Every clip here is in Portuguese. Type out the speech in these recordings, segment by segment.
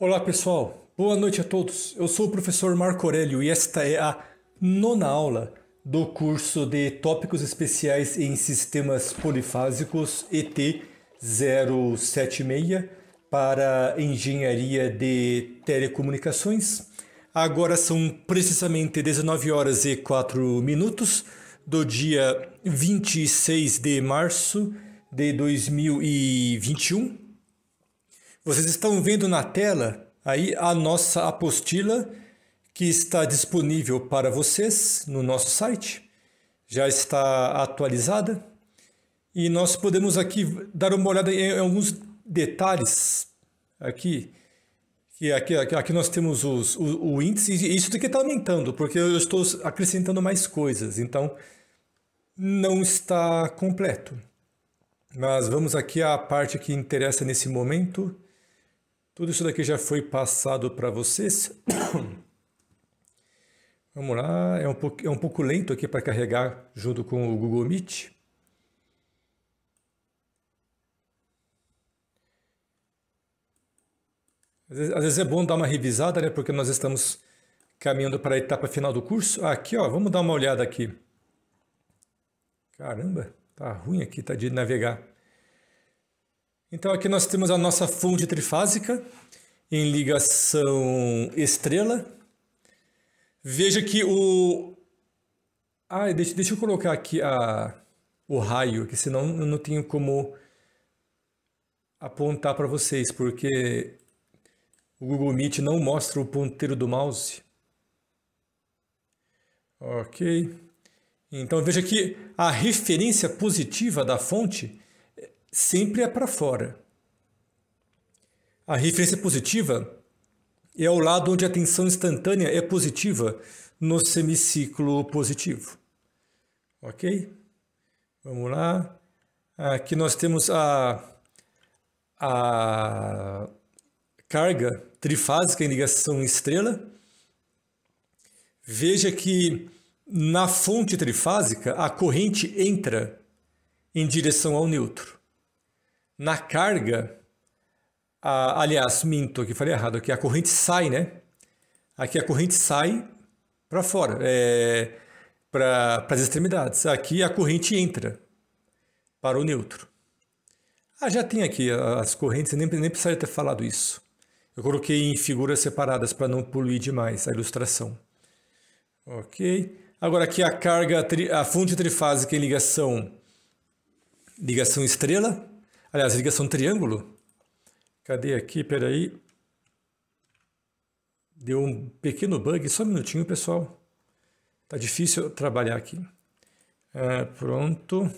Olá pessoal, boa noite a todos. Eu sou o professor Marco Aurélio e esta é a nona aula do curso de Tópicos Especiais em Sistemas Polifásicos ET 076 para Engenharia de Telecomunicações. Agora são precisamente 19 horas e 4 minutos do dia 26 de março de 2021. Vocês estão vendo na tela aí a nossa apostila que está disponível para vocês no nosso site. Já está atualizada e nós podemos aqui dar uma olhada em alguns detalhes aqui. Que aqui, aqui nós temos os, o, o índice, e isso daqui está aumentando, porque eu estou acrescentando mais coisas, então não está completo. Mas vamos aqui à parte que interessa nesse momento. Tudo isso daqui já foi passado para vocês. Vamos lá, é um, pouco, é um pouco lento aqui para carregar junto com o Google Meet. Às vezes, às vezes é bom dar uma revisada, né? Porque nós estamos caminhando para a etapa final do curso. Ah, aqui, ó, vamos dar uma olhada aqui. Caramba, tá ruim aqui, tá de navegar. Então aqui nós temos a nossa fonte trifásica em ligação estrela. Veja que o... Ah, deixa, deixa eu colocar aqui a, o raio, que senão eu não tenho como apontar para vocês, porque o Google Meet não mostra o ponteiro do mouse. Ok. Então veja que a referência positiva da fonte sempre é para fora. A referência positiva é o lado onde a tensão instantânea é positiva no semiciclo positivo. Ok? Vamos lá. Aqui nós temos a, a carga trifásica em ligação estrela. Veja que na fonte trifásica a corrente entra em direção ao neutro na carga, a, aliás, minto aqui, falei errado, aqui a corrente sai, né? Aqui a corrente sai para fora, é, para as extremidades. Aqui a corrente entra para o neutro. Ah, já tem aqui as correntes, nem, nem precisaria ter falado isso. Eu coloquei em figuras separadas para não poluir demais a ilustração. Ok. Agora aqui a carga, a fonte trifásica em ligação, ligação estrela. Aliás, ligação triângulo. Cadê aqui? Peraí. Deu um pequeno bug. Só um minutinho, pessoal. Tá difícil trabalhar aqui. É, pronto.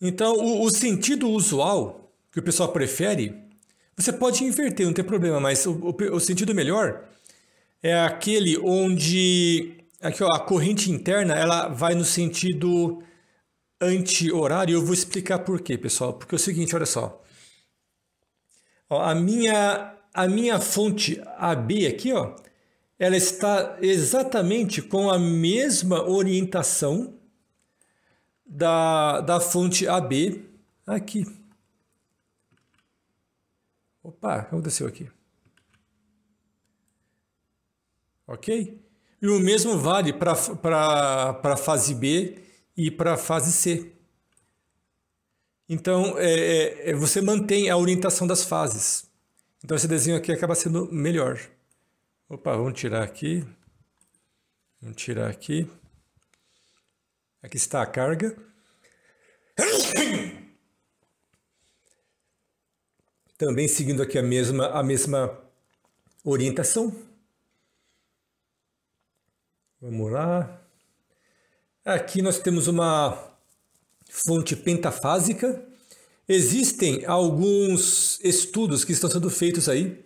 Então, o, o, sentido usual que o pessoal prefere, você pode inverter, não tem problema, mas o, o, o sentido melhor é aquele onde aqui, ó, a corrente interna ela vai no sentido anti-horário, eu vou explicar por quê, pessoal. Porque é o seguinte, olha só. Ó, a minha a minha fonte AB aqui, ó, ela está exatamente com a mesma orientação da, da fonte AB aqui. Opa, o que aconteceu aqui? Ok? E o mesmo vale para a fase B ir para a fase C. Então, é, é, é, você mantém a orientação das fases. Então, esse desenho aqui acaba sendo melhor. Opa, vamos tirar aqui. Vamos tirar aqui. Aqui está a carga. Também seguindo aqui a mesma, a mesma orientação. Vamos lá. Aqui nós temos uma fonte pentafásica. Existem alguns estudos que estão sendo feitos aí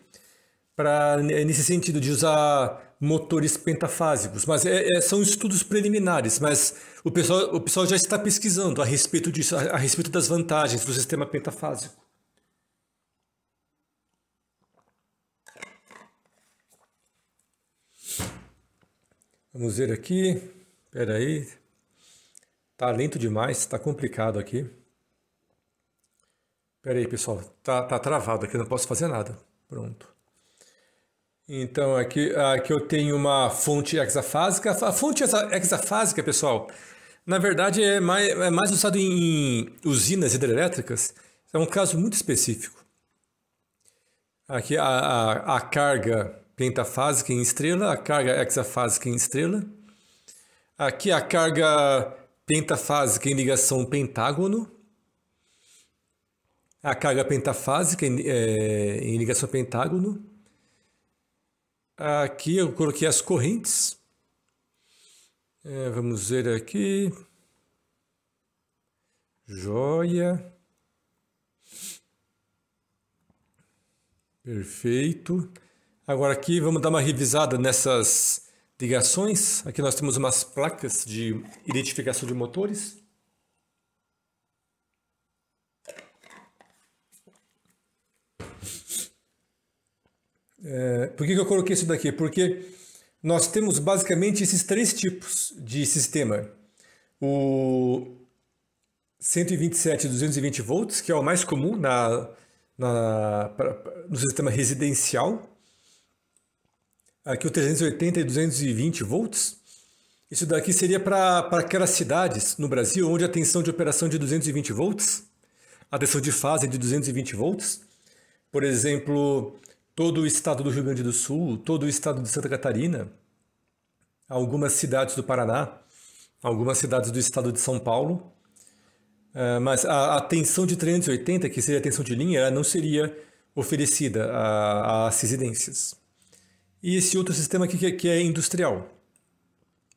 para eh, nesse sentido de usar motores pentafásicos, mas é, é, são estudos preliminares, mas o pessoal, o pessoal já está pesquisando a respeito disso, a, a respeito das vantagens do sistema pentafásico. Vamos ver aqui. Espera aí. Tá lento demais, tá complicado aqui. Pera aí, pessoal, tá, tá travado aqui, não posso fazer nada. Pronto. Então, aqui, aqui eu tenho uma fonte hexafásica. A fonte hexafásica, pessoal, na verdade é mais, é mais usado em usinas hidrelétricas. É um caso muito específico. Aqui a, a, a carga pentafásica em estrela, a carga hexafásica em estrela. Aqui a carga pentafásica em ligação pentágono, a carga pentafásica em, é, em ligação pentágono. Aqui eu coloquei as correntes. É, vamos ver aqui. Joia. Perfeito. Agora aqui vamos dar uma revisada nessas ligações. Aqui nós temos umas placas de identificação de motores. É, por que, que eu coloquei isso daqui? Porque nós temos basicamente esses três tipos de sistema. O 127 220 volts, que é o mais comum na, na, pra, no sistema residencial, aqui o 380 e 220 volts. Isso daqui seria para aquelas cidades no Brasil onde a tensão de operação é de 220 volts, a tensão de fase é de 220 volts. Por exemplo, todo o estado do Rio Grande do Sul, todo o estado de Santa Catarina, algumas cidades do Paraná, algumas cidades do estado de São Paulo. É, mas a tensão de 380, que seria a tensão de linha, ela não seria oferecida às residências. E esse outro sistema aqui que é, é industrial,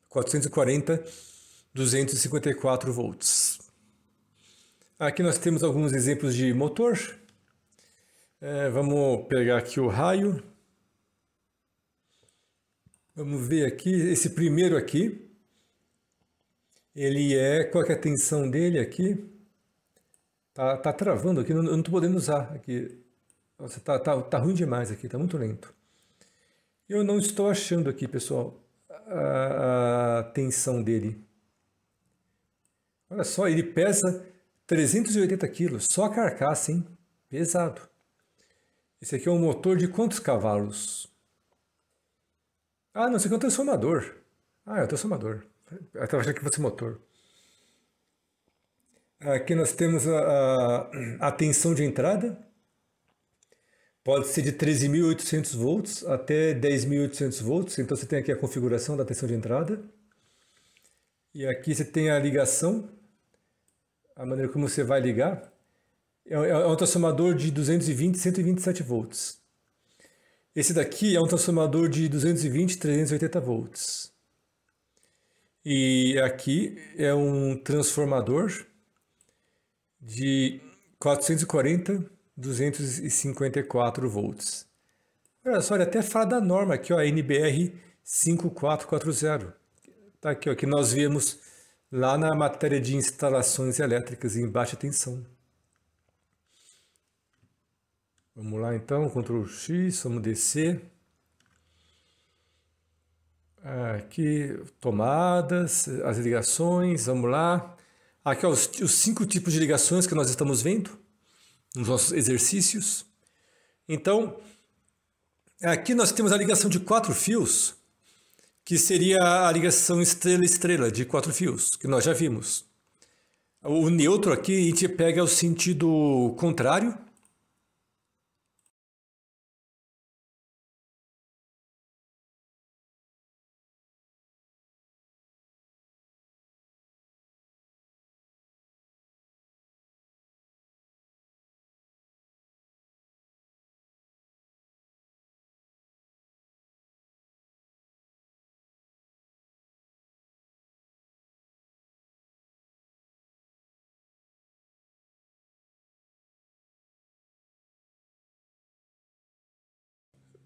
440, 254 volts. Aqui nós temos alguns exemplos de motor. É, vamos pegar aqui o raio. Vamos ver aqui, esse primeiro aqui, ele é, qual é a tensão dele aqui? Tá, tá travando aqui, eu não estou podendo usar aqui. Nossa, tá, tá, tá ruim demais aqui, tá muito lento. Eu não estou achando aqui, pessoal, a, a tensão dele. Olha só, ele pesa 380 quilos, só a carcaça, hein? Pesado. Esse aqui é um motor de quantos cavalos? Ah, não, sei aqui é um transformador. Ah, é um transformador. Eu estava achando que fosse motor. Aqui nós temos a, a, a tensão de entrada, pode ser de 13.800 volts até 10.800 volts. Então você tem aqui a configuração da tensão de entrada. E aqui você tem a ligação, a maneira como você vai ligar. É, é, é um transformador de 220 127 volts. Esse daqui é um transformador de 220 380 volts. E aqui é um transformador de 440 254 volts. Olha só, ele até fala da norma aqui, ó, NBR 5440. Tá aqui, ó, que nós vimos lá na matéria de instalações elétricas em baixa tensão. Vamos lá então, Ctrl X, vamos descer. Aqui, tomadas, as ligações, vamos lá. Aqui, ó, os, os cinco tipos de ligações que nós estamos vendo nos nossos exercícios. Então, aqui nós temos a ligação de quatro fios, que seria a ligação estrela-estrela de quatro fios, que nós já vimos. O neutro aqui a gente pega o sentido contrário,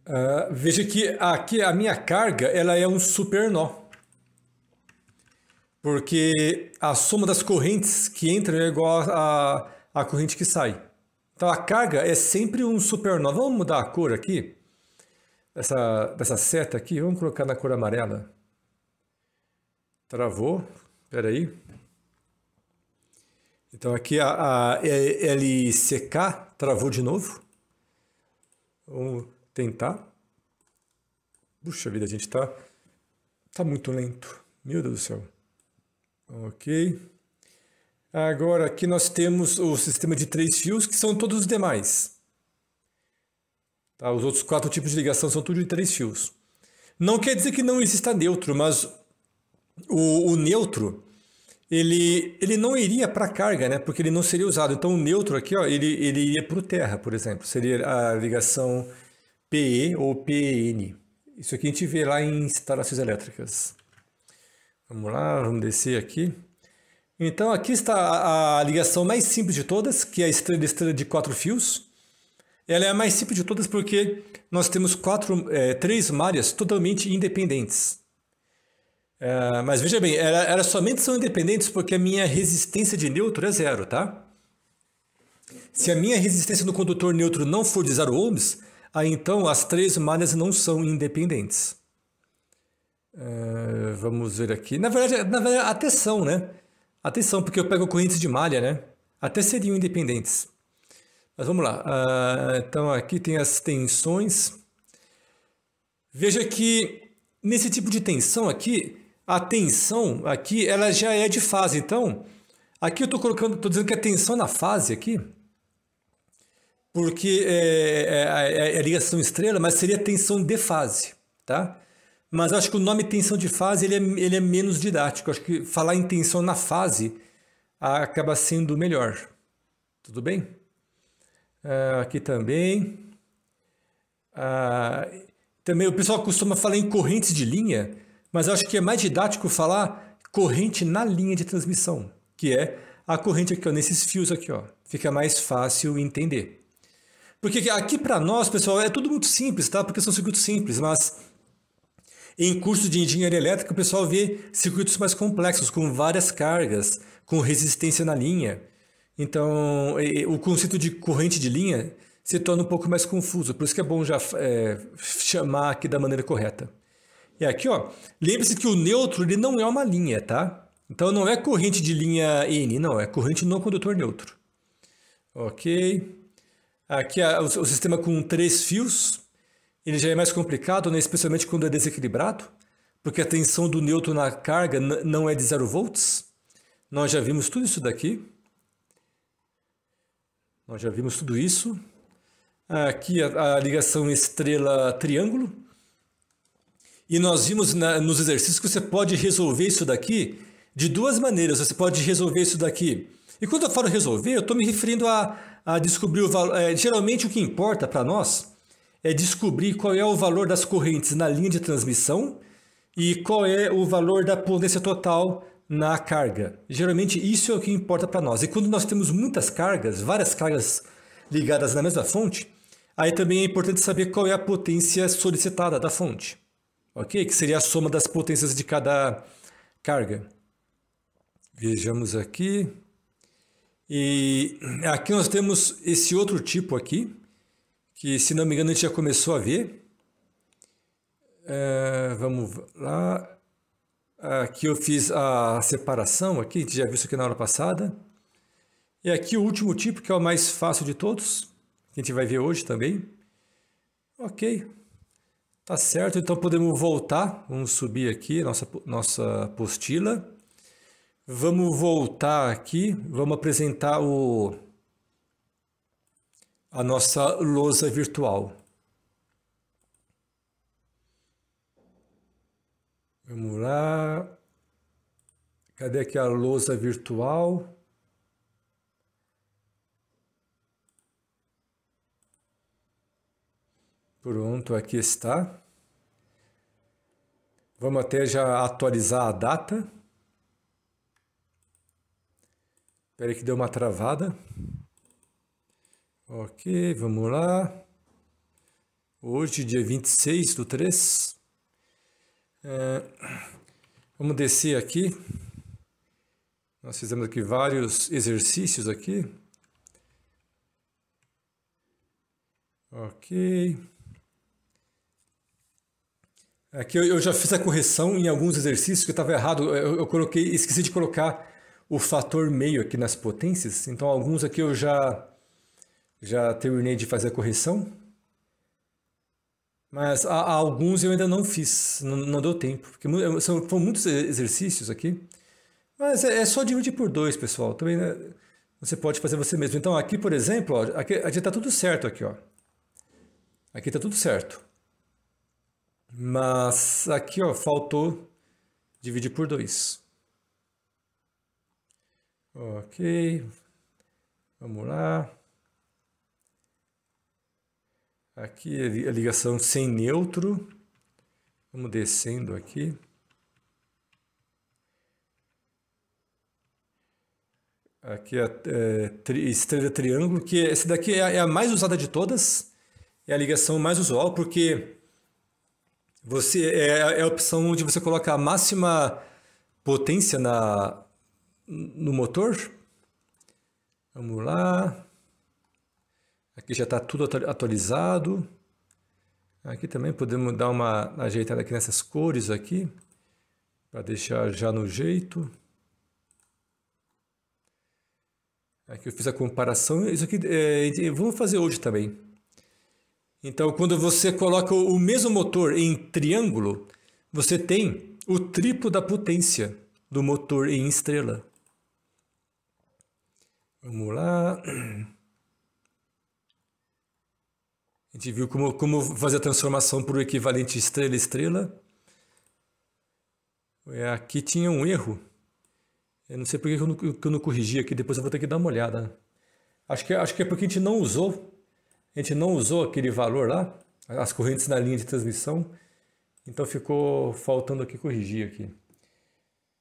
Uh, veja que aqui a minha carga ela é um supernó. Porque a soma das correntes que entram é igual a, a corrente que sai. Então a carga é sempre um supernó. Vamos mudar a cor aqui? Essa, dessa seta aqui, vamos colocar na cor amarela. Travou, peraí. Então aqui a, a LCK travou de novo. Vamos tentar. Puxa vida, a gente tá, tá muito lento. Meu Deus do céu. Ok. Agora aqui nós temos o sistema de três fios, que são todos os demais. Tá? Os outros quatro tipos de ligação são tudo de três fios. Não quer dizer que não exista neutro, mas o, o neutro ele, ele não iria para carga, né? Porque ele não seria usado. Então o neutro aqui, ó, ele, ele iria para o terra, por exemplo. Seria a ligação PE ou PEN. Isso aqui a gente vê lá em instalações elétricas. Vamos lá, vamos descer aqui. Então aqui está a ligação mais simples de todas, que é a estrela, estrela de quatro fios. Ela é a mais simples de todas porque nós temos quatro, é, três malhas totalmente independentes. É, mas veja bem, elas ela somente são independentes porque a minha resistência de neutro é zero, tá? Se a minha resistência no condutor neutro não for de zero ohms, Aí então as três malhas não são independentes. É, vamos ver aqui. Na verdade, na verdade, até são, né? Até são, porque eu pego correntes de malha, né? Até seriam independentes. Mas vamos lá. Ah, então aqui tem as tensões. Veja que nesse tipo de tensão aqui, a tensão aqui, ela já é de fase. Então, aqui eu estou colocando, estou dizendo que a tensão na fase aqui porque é, é, é, é, ligação estrela, mas seria tensão de fase, tá? Mas acho que o nome tensão de fase ele é, ele é menos didático. Acho que falar em tensão na fase acaba sendo melhor. Tudo bem? Uh, aqui também. Uh, também o pessoal costuma falar em correntes de linha, mas acho que é mais didático falar corrente na linha de transmissão, que é a corrente aqui ó, nesses fios aqui, ó. Fica mais fácil entender. Porque aqui para nós, pessoal, é tudo muito simples, tá? Porque são circuitos simples, mas em curso de engenharia elétrica o pessoal vê circuitos mais complexos, com várias cargas, com resistência na linha. Então, o conceito de corrente de linha se torna um pouco mais confuso, por isso que é bom já é, chamar aqui da maneira correta. E aqui, ó, lembre-se que o neutro ele não é uma linha, tá? Então não é corrente de linha N, não, é corrente no condutor neutro. Ok. Aqui é o, sistema com três fios, ele já é mais complicado, né? especialmente quando é desequilibrado, porque a tensão do neutro na carga não é de zero volts. Nós já vimos tudo isso daqui. Nós já vimos tudo isso. Aqui a, a ligação estrela-triângulo. E nós vimos na, nos exercícios que você pode resolver isso daqui de duas maneiras. Você pode resolver isso daqui e quando eu falo resolver, eu estou me referindo a, a descobrir o valor. É, geralmente o que importa para nós é descobrir qual é o valor das correntes na linha de transmissão e qual é o valor da potência total na carga. Geralmente isso é o que importa para nós. E quando nós temos muitas cargas, várias cargas ligadas na mesma fonte, aí também é importante saber qual é a potência solicitada da fonte. OK? Que seria a soma das potências de cada carga. Vejamos aqui. E aqui nós temos esse outro tipo aqui, que se não me engano a gente já começou a ver. É, vamos lá. Aqui eu fiz a separação aqui, a gente já viu isso aqui na aula passada. E aqui o último tipo, que é o mais fácil de todos, que a gente vai ver hoje também. Ok, tá certo. Então podemos voltar, vamos subir aqui nossa, nossa apostila. Vamos voltar aqui, vamos apresentar o, a nossa lousa virtual. Vamos lá. Cadê aqui a lousa virtual? Pronto, aqui está. Vamos até já atualizar a data. Espera que deu uma travada. Ok, vamos lá. Hoje, dia 26 do 3. É, vamos descer aqui. Nós fizemos aqui vários exercícios aqui. Ok. Aqui eu, eu já fiz a correção em alguns exercícios que estava errado. Eu, eu coloquei, esqueci de colocar o fator meio aqui nas potências. Então, alguns aqui eu já, já terminei de fazer a correção. Mas há, há alguns eu ainda não fiz, não, não deu tempo. Porque são, foram muitos exercícios aqui. Mas é, é só dividir por dois, pessoal. Também né, você pode fazer você mesmo. Então, aqui, por exemplo, ó, aqui, aqui tá tudo certo aqui, ó. Aqui tá tudo certo. Mas aqui, ó, faltou dividir por dois. Ok, vamos lá. Aqui a é é ligação sem neutro. Vamos descendo aqui. Aqui a é, é, tri, estrela triângulo, que essa daqui é a, é a mais usada de todas. É a ligação mais usual, porque você é, é a opção onde você coloca a máxima potência na, no motor. Vamos lá. Aqui já está tudo atualizado. Aqui também podemos dar uma ajeitada aqui nessas cores aqui, para deixar já no jeito. Aqui eu fiz a comparação, isso aqui é, vamos fazer hoje também. Então, quando você coloca o mesmo motor em triângulo, você tem o triplo da potência do motor em estrela. Vamos lá. A gente viu como, como fazer a transformação para o equivalente estrela-estrela. É, aqui tinha um erro. Eu não sei porque eu não, eu não corrigi aqui, depois eu vou ter que dar uma olhada. Acho que, acho que é porque a gente não usou. A gente não usou aquele valor lá, as correntes na linha de transmissão. Então ficou faltando aqui corrigir aqui.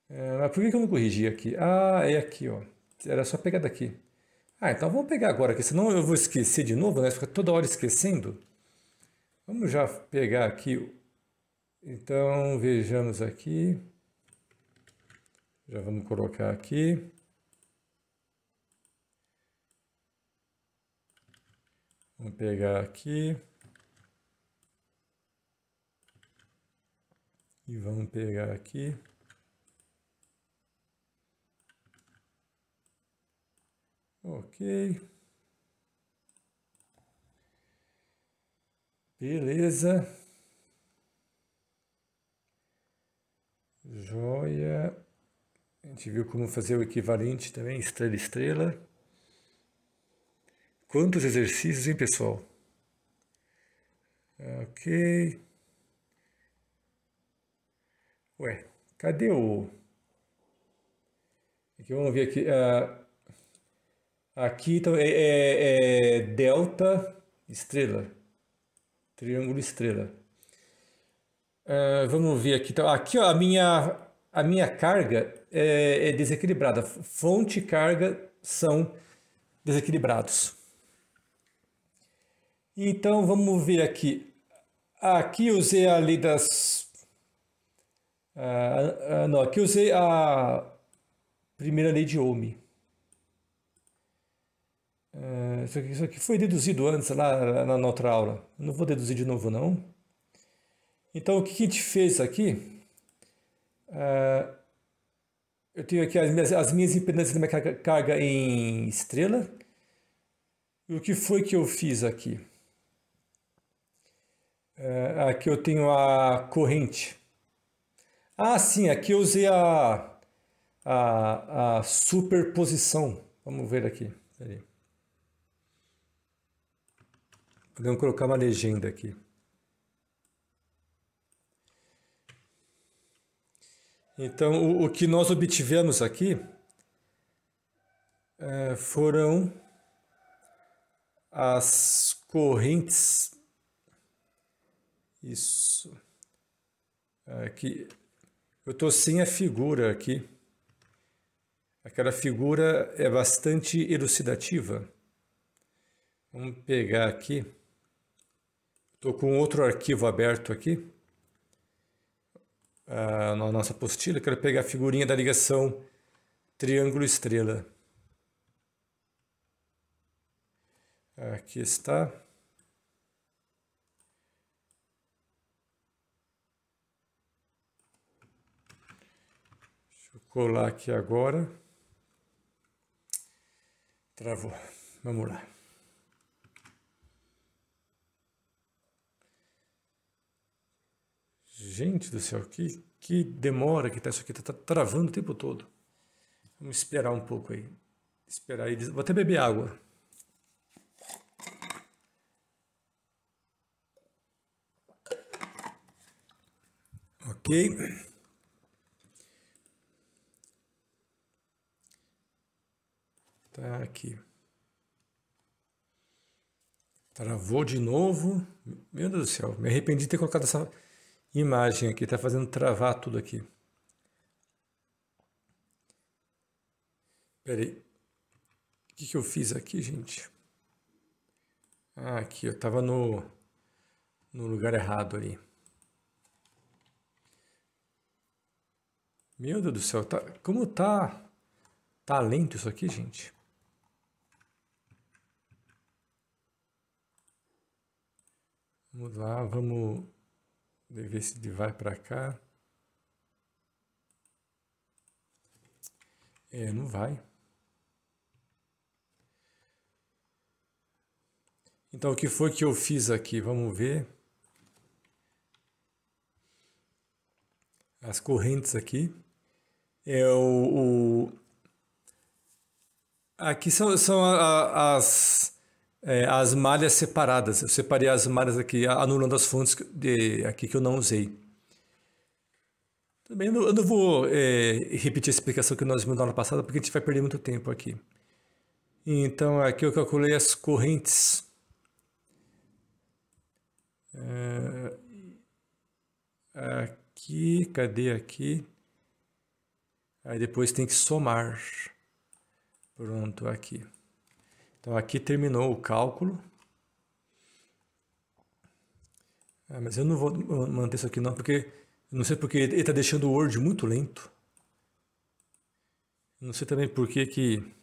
É, mas por que eu não corrigi aqui? Ah, é aqui, ó. Era só pegar daqui. Ah, então vamos pegar agora aqui, senão eu vou esquecer de novo, né? Fica toda hora esquecendo. Vamos já pegar aqui. Então, vejamos aqui. Já vamos colocar aqui. Vamos pegar aqui. E vamos pegar aqui. Ok. Beleza. Joia. A gente viu como fazer o equivalente também, estrela, estrela. Quantos exercícios, hein, pessoal? Ok. Ué, cadê o... É aqui, vamos ver aqui. Uh, Aqui então, é, é, é delta estrela, triângulo estrela. Uh, vamos ver aqui. Então, aqui ó, a minha a minha carga é, é desequilibrada. Fonte e carga são desequilibrados. Então vamos ver aqui. Aqui usei a lei das. Ah, ah, não, aqui usei a primeira lei de Ohm. É, isso, aqui, foi deduzido antes, lá na, na outra aula. Não vou deduzir de novo, não. Então, o que a gente fez aqui? É, eu tenho aqui as minhas, as minhas impedâncias da minha carga, em estrela. E o que foi que eu fiz aqui? É, aqui eu tenho a corrente. Ah, sim, aqui eu usei a, a, a superposição. Vamos ver aqui. Peraí. Podemos colocar uma legenda aqui. Então, o, o que nós obtivemos aqui é, foram as correntes. Isso. Aqui. É, eu estou sem a figura aqui. Aquela figura é bastante elucidativa. Vamos pegar aqui. Estou com outro arquivo aberto aqui ah, na nossa apostila. Quero pegar a figurinha da ligação triângulo-estrela. Aqui está. Deixa eu colar aqui agora. Travou. Vamos lá. Gente do céu, que, que demora que tá isso aqui, tá, tá travando o tempo todo. Vamos esperar um pouco aí. Esperar aí. Vou até beber água. Ok. Tá aqui. Travou de novo. Meu Deus do céu, me arrependi de ter colocado essa imagem aqui, está fazendo travar tudo aqui. Peraí. O que, que eu fiz aqui, gente? Ah, aqui, eu estava no, no lugar errado ali. Meu Deus do céu, tá, como tá, tá lento isso aqui, gente? Vamos lá, vamos ver se ele vai para cá. É, não vai. Então, o que foi que eu fiz aqui? Vamos ver. As correntes aqui. É o... o... Aqui são, são as é, as malhas separadas. Eu separei as malhas aqui, anulando as fontes de, aqui que eu não usei. Também eu não, eu não vou é, repetir a explicação que nós vimos na aula passada, porque a gente vai perder muito tempo aqui. Então, aqui eu calculei as correntes. É, aqui, cadê aqui? Aí depois tem que somar. Pronto, aqui. Então aqui terminou o cálculo. Ah, mas eu não vou manter isso aqui não, porque não sei porque ele está deixando o Word muito lento. Não sei também por que que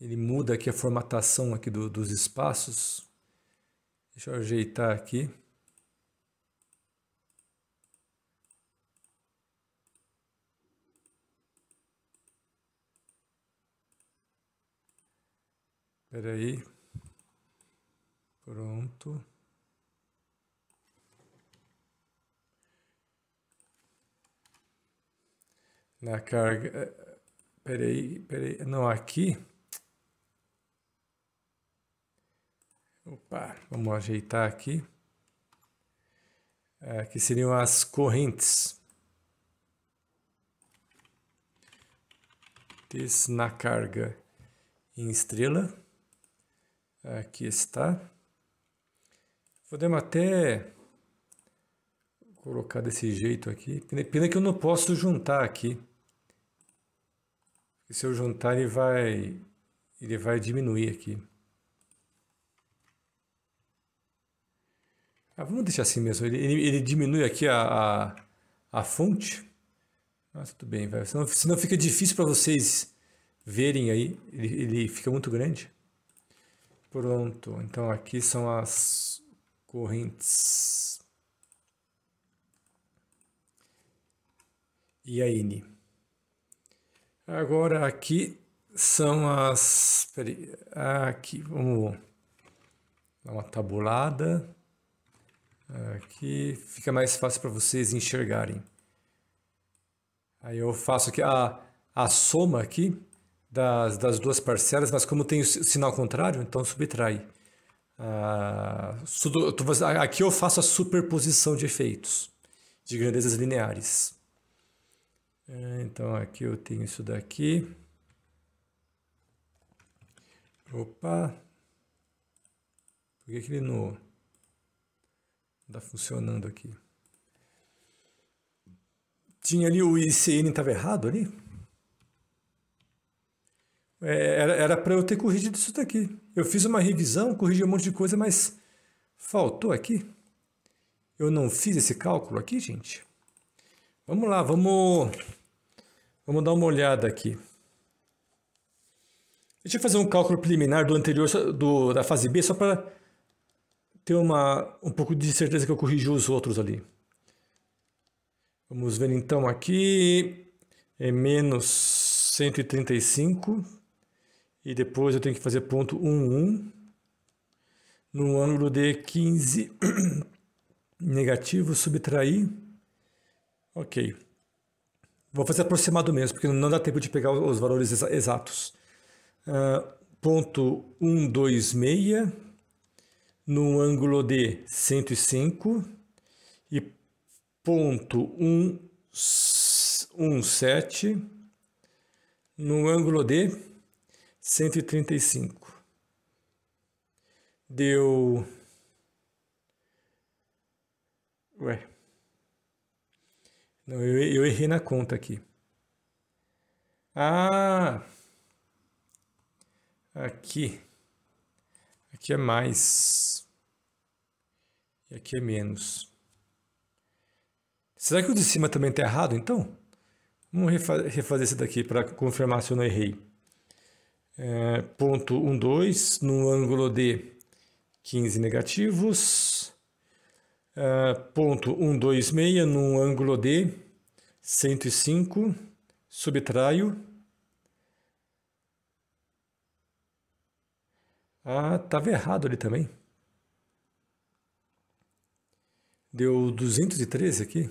ele muda aqui a formatação aqui do, dos espaços. Deixa eu ajeitar aqui. Espera aí. Pronto. Na carga. Eh, peraí, peraí. Não, aqui. Opa, vamos ajeitar aqui. Ah, aqui seriam as correntes. Isso na carga em estrela. Aqui está. Podemos até colocar desse jeito aqui. Pena que eu não posso juntar aqui. Porque se eu juntar ele vai, ele vai diminuir aqui. Ah, vamos deixar assim mesmo. Ele, ele, ele diminui aqui a, a, a fonte. Mas tudo bem, vai. Senão, senão fica difícil para vocês verem aí. Ele, ele fica muito grande. Pronto, então aqui são as correntes. E a N. Agora aqui são as. Peraí, aqui, vamos dar uma tabulada. Aqui fica mais fácil para vocês enxergarem. Aí eu faço aqui a, ah, a soma aqui das, das duas parcelas, mas como tem o sinal contrário, então subtrai. Ah, aqui eu faço a superposição de efeitos de grandezas lineares. É, então aqui eu tenho isso daqui. Opa! Por que, que ele não está funcionando aqui? Tinha ali o ICN, estava errado ali? É, era para eu ter corrigido isso daqui. Eu fiz uma revisão, corrigi um monte de coisa, mas faltou aqui. Eu não fiz esse cálculo aqui, gente. Vamos lá, vamos, vamos dar uma olhada aqui. Deixa eu fazer um cálculo preliminar do anterior, do, da fase B, só para ter uma, um pouco de certeza que eu corrigi os outros ali. Vamos ver então aqui, é menos 135 e depois eu tenho que fazer ponto 11 no ângulo de 15 negativo, subtrair. Ok. Vou fazer aproximado mesmo, porque não dá tempo de pegar os valores exatos. Uh, ponto 126 no ângulo de 105 e ponto 117 no ângulo de 135. Deu. Ué. Não, eu, eu errei na conta aqui. Ah! Aqui. Aqui é mais. E aqui é menos. Será que o de cima também está errado, então? Vamos refazer esse daqui para confirmar se eu não errei é, ponto 12 no ângulo de 15 negativos, é, ponto 126 no ângulo de 105, subtraio. Ah, estava errado ali também. Deu 213 aqui.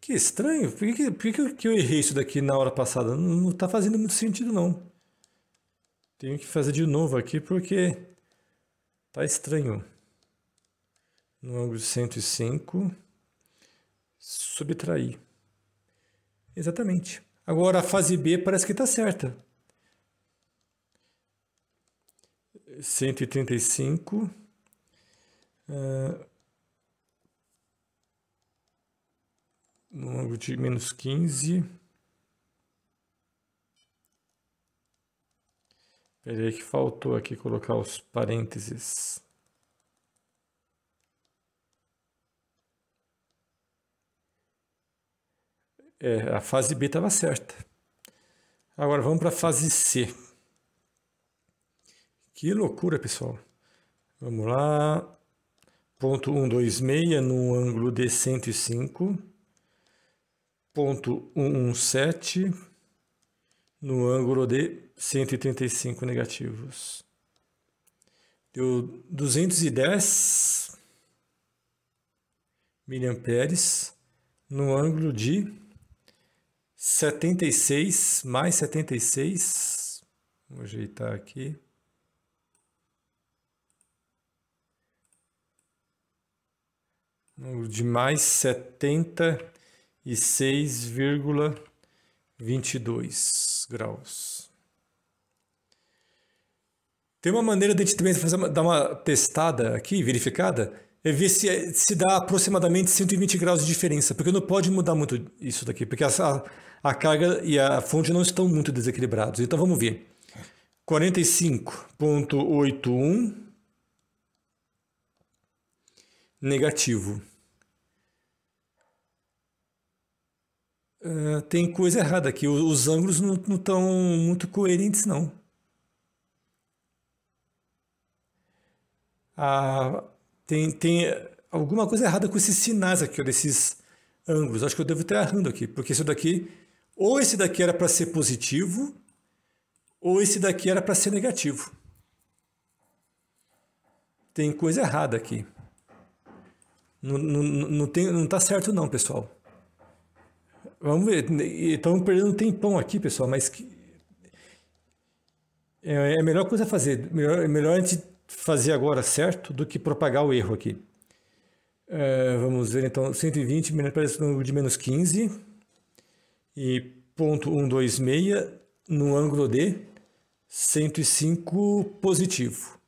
Que estranho. Por que, por que, eu errei isso daqui na hora passada? Não, não tá fazendo muito sentido, não. Tenho que fazer de novo aqui porque tá estranho. No ângulo 105, subtrair. Exatamente. Agora a fase B parece que está certa. 135. Uh, no ângulo de menos 15. Espera aí que faltou aqui colocar os parênteses. É, a fase B estava certa. Agora vamos para a fase C. Que loucura, pessoal. Vamos lá. Ponto 126 no ângulo de 105. 0,117 no ângulo de 135 negativos. Deu 210 miliamperes no ângulo de 76 mais 76. Vou ajeitar aqui. ângulo de mais 70 e 6,22 graus. Tem uma maneira de a gente também fazer uma, dar uma testada aqui, verificada, é ver se, é, se dá aproximadamente 120 graus de diferença, porque não pode mudar muito isso daqui, porque a, a carga e a fonte não estão muito desequilibrados. Então vamos ver. 45.81 negativo. Uh, tem coisa errada aqui. Os ângulos não estão muito coerentes, não. Ah, tem, tem alguma coisa errada com esses sinais aqui, ó, desses ângulos. Acho que eu devo estar errando aqui, porque isso daqui, ou esse daqui era para ser positivo, ou esse daqui era para ser negativo. Tem coisa errada aqui. Não, não, não, não tá certo não, pessoal. Vamos ver. Estamos perdendo um tempão aqui, pessoal, mas que... é, é a melhor coisa a fazer. Melhor, é melhor a gente fazer agora certo do que propagar o erro aqui. É, vamos ver então, 120 parece de menos 15 e ponto 126 no ângulo de 105 positivo.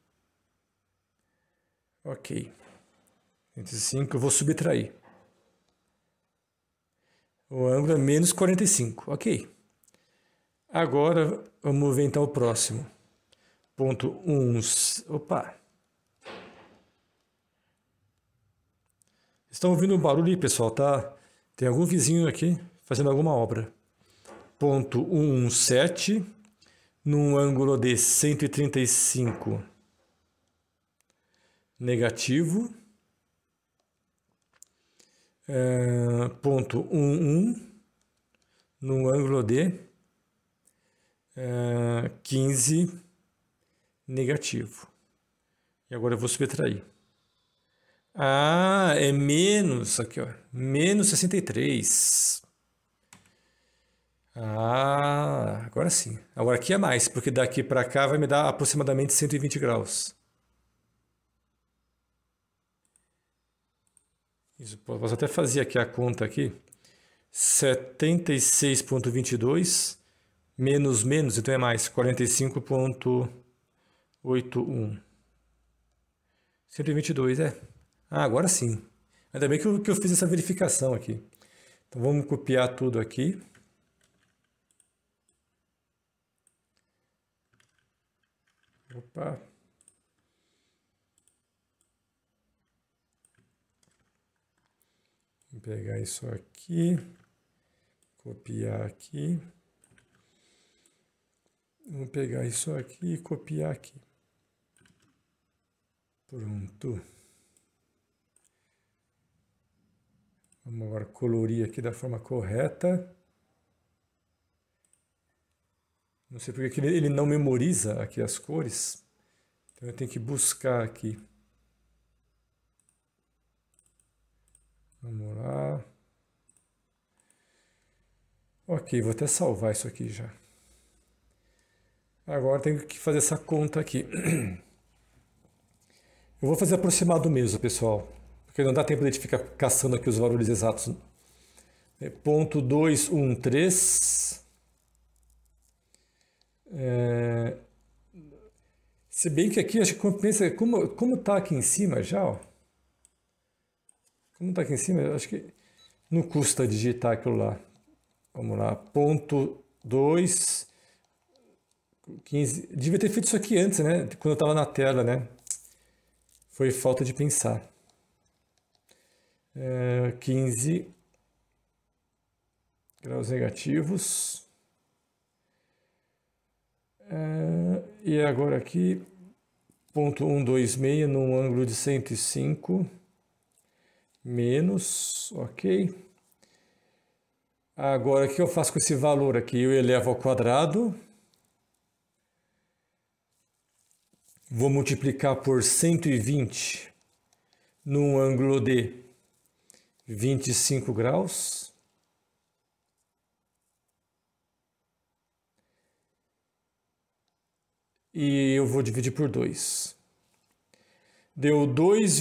Ok. 105 eu vou subtrair. O ângulo é menos 45. Ok. Agora, vamos ver então o próximo. Ponto 1. Opa! Estão ouvindo um barulho aí, pessoal, tá? Tem algum vizinho aqui fazendo alguma obra. Ponto 117, num ângulo de 135 negativo. Eh, ponto 11 no ângulo de eh, 15 negativo. E agora eu vou subtrair. Ah, é menos aqui, ó. Menos 63. Ah, agora sim. Agora aqui é mais, porque daqui para cá vai me dar aproximadamente 120 graus. Isso, posso até fazer aqui a conta aqui. 76.22 menos menos, então é mais 45.81. 122, é. Ah, agora sim. Ainda bem que eu, que eu fiz essa verificação aqui. Então vamos copiar tudo aqui. Opa. pegar isso aqui, copiar aqui. Vou pegar isso aqui e copiar aqui. Pronto. Vamos agora colorir aqui da forma correta. Não sei porque ele não memoriza aqui as cores. Então eu tenho que buscar aqui. Vamos lá. Ok, vou até salvar isso aqui já. Agora tenho que fazer essa conta aqui. Eu vou fazer aproximado mesmo, pessoal, porque não dá tempo de ficar caçando aqui os valores exatos. É ponto 213. É... Se bem que aqui, acho que compensa, como está aqui em cima já, ó. Como está aqui em cima, acho que não custa digitar aquilo lá. Vamos lá, ponto 2, 15. Devia ter feito isso aqui antes, né? Quando eu estava na tela, né? Foi falta de pensar. É, 15 graus negativos. É, e agora aqui, ponto 126 num ângulo de 105 menos, ok. Agora, o que eu faço com esse valor aqui? Eu elevo ao quadrado. Vou multiplicar por 120 num ângulo de 25 graus. E eu vou dividir por 2. Deu 2,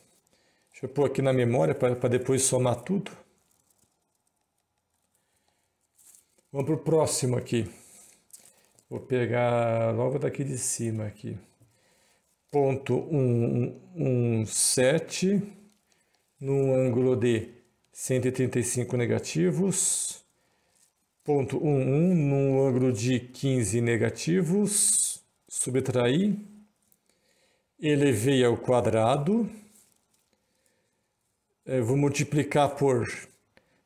Deixa eu pôr aqui na memória para depois somar tudo. Vamos para o próximo aqui. Vou pegar logo daqui de cima aqui. Ponto 117 num ângulo de 135 negativos. Ponto 11 num ângulo de 15 negativos. Subtrair. Elevei ao quadrado eu é, vou multiplicar por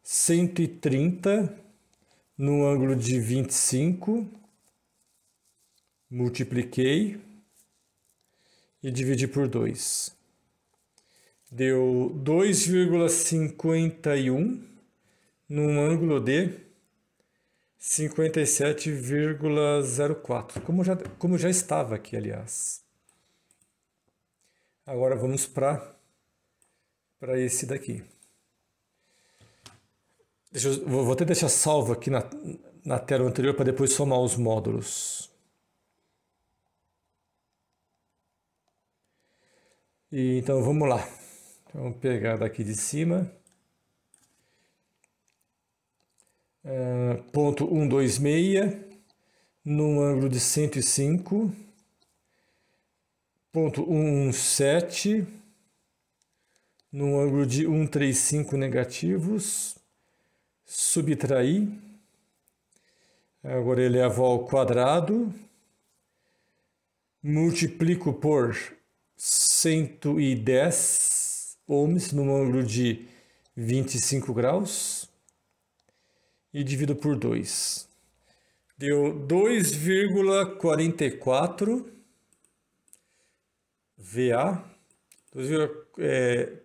130 no ângulo de 25, multipliquei e dividi por 2. Deu 2,51 num ângulo de 57,04, como já, como já estava aqui, aliás. Agora vamos para para esse daqui. Deixa eu, vou até deixar salvo aqui na, na tela anterior para depois somar os módulos. E, então vamos lá. Então, vamos pegar daqui de cima. Uh, ponto 126 num ângulo de 105, ponto 117 no ângulo de 135 negativos, subtrair, agora elevar é ao quadrado, multiplico por 110 ohms no ângulo de 25 graus e divido por 2. Deu 2,44 VA, 2,44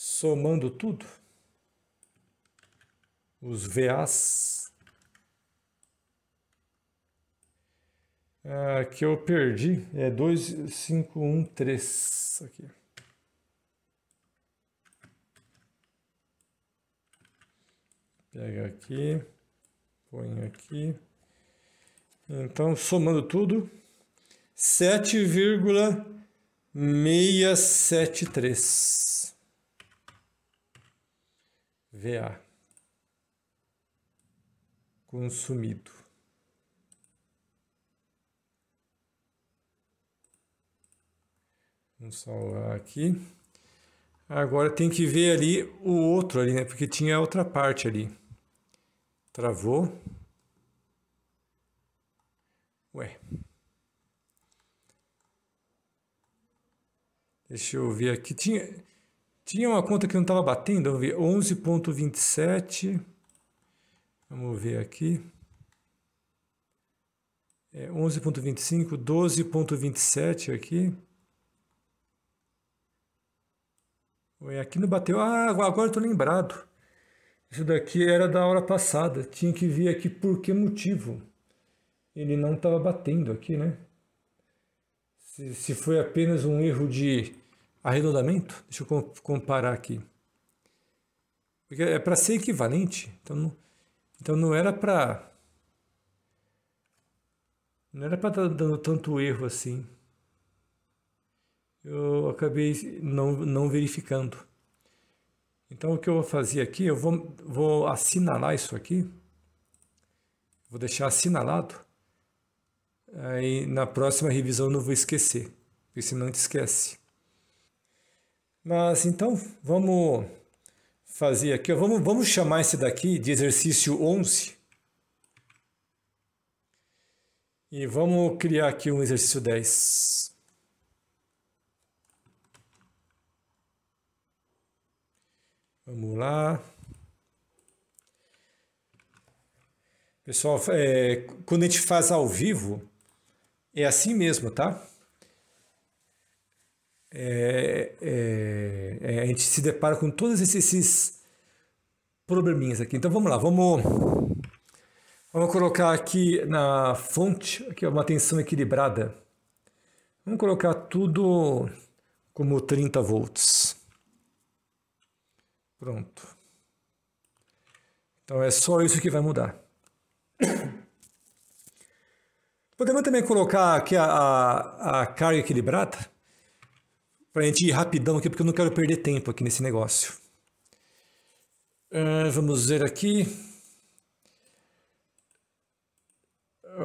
somando tudo, os VAs ah, que eu perdi é 2513 aqui. Pega aqui, põe aqui. Então, somando tudo, 7,673. VA consumido. Vamos salvar aqui. Agora tem que ver ali o outro ali, né? Porque tinha outra parte ali. Travou. Ué. Deixa eu ver aqui. Tinha, tinha uma conta que não estava batendo, vamos ver, 11.27, vamos ver aqui, é 11.25, 12.27 aqui, aqui não bateu, ah, agora estou lembrado, isso daqui era da hora passada, tinha que ver aqui por que motivo ele não estava batendo aqui, né? Se, se foi apenas um erro de arredondamento, deixa eu comparar aqui. Porque é para ser equivalente, então não, então não era para não era para estar tá dando tanto erro assim. Eu acabei não, não verificando. Então o que eu vou fazer aqui, eu vou, vou assinalar isso aqui. Vou deixar assinalado. Aí na próxima revisão eu não vou esquecer, porque senão te esquece. Mas então vamos fazer aqui, vamos, vamos chamar esse daqui de exercício 11. E vamos criar aqui um exercício 10. Vamos lá. Pessoal, é, quando a gente faz ao vivo, é assim mesmo, tá? É, é, é, a gente se depara com todos esses probleminhas aqui. Então vamos lá, vamos, vamos colocar aqui na fonte aqui uma tensão equilibrada. Vamos colocar tudo como 30 volts. Pronto. Então é só isso que vai mudar. Podemos também colocar aqui a, a, a carga equilibrada. Para a gente ir rapidão aqui, porque eu não quero perder tempo aqui nesse negócio. É, vamos ver aqui.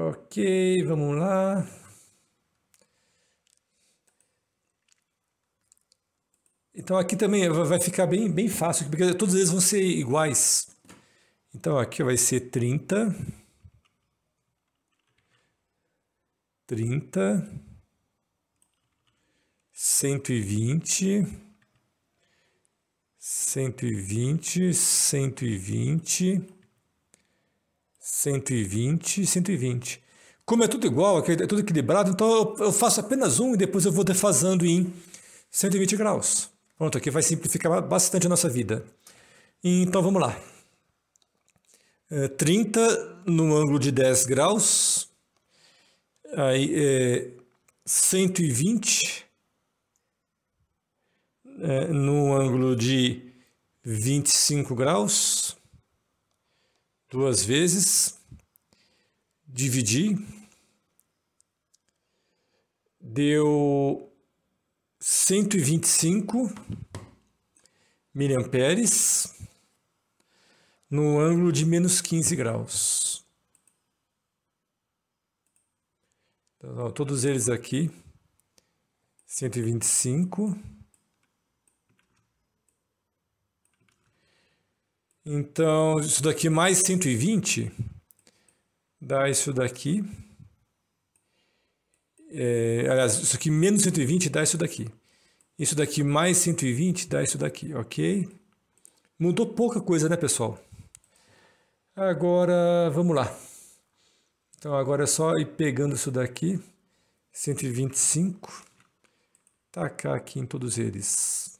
Ok, vamos lá. Então aqui também vai ficar bem, bem fácil, porque todos eles vão ser iguais. Então aqui vai ser 30. 30. 120, 120, 120, 120, 120. Como é tudo igual, é tudo equilibrado, então eu faço apenas um e depois eu vou defasando em 120 graus. Pronto, aqui vai simplificar bastante a nossa vida. Então vamos lá. 30 é, no ângulo de 10 graus, aí é 120 é, no ângulo de 25 graus, duas vezes, dividir, deu 125 miliamperes no ângulo de menos 15 graus. Então, todos eles aqui, 125 Então, isso daqui mais 120 dá isso daqui. É, aliás, isso aqui menos 120 dá isso daqui. Isso daqui mais 120 dá isso daqui, ok? Mudou pouca coisa, né, pessoal? Agora, vamos lá. Então, agora é só ir pegando isso daqui, 125, tacar aqui em todos eles.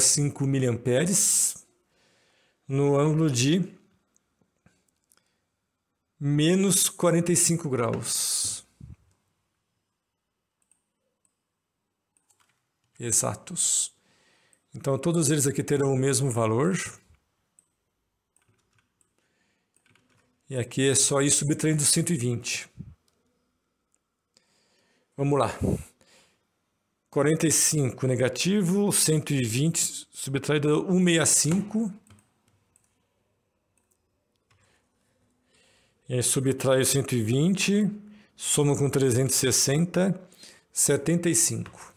cinco miliamperes no ângulo de menos 45 graus. Exatos. Então todos eles aqui terão o mesmo valor. E aqui é só ir subtraindo 120. Vamos lá. 45 negativo, 120 subtraído 165. E é, aí 120, soma com 360, 75.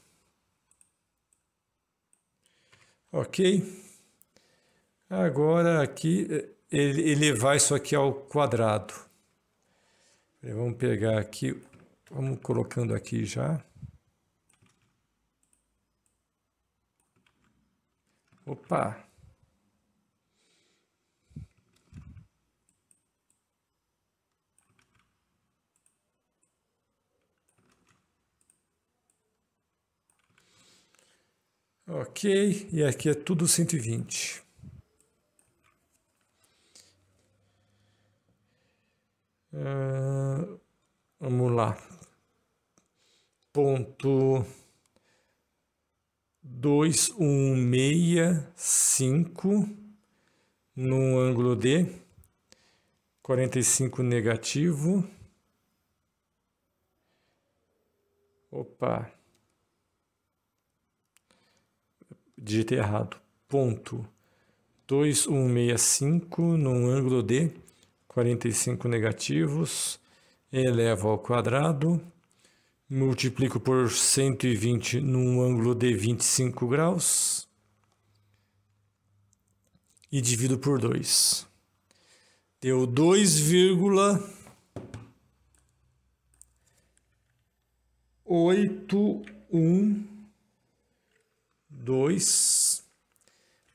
Ok. Agora aqui ele elevar isso aqui ao quadrado. Vamos pegar aqui, vamos colocando aqui já. Opa! Ok, e aqui é tudo 120. Uh, ah, vamos lá. Ponto dois um meia cinco no ângulo de quarenta e cinco negativo. Opa. Digitei errado. Ponto. dois um meia cinco num ângulo de quarenta e cinco negativos eleva ao quadrado multiplico por 120 num ângulo de 25 graus e divido por 2. Deu dois.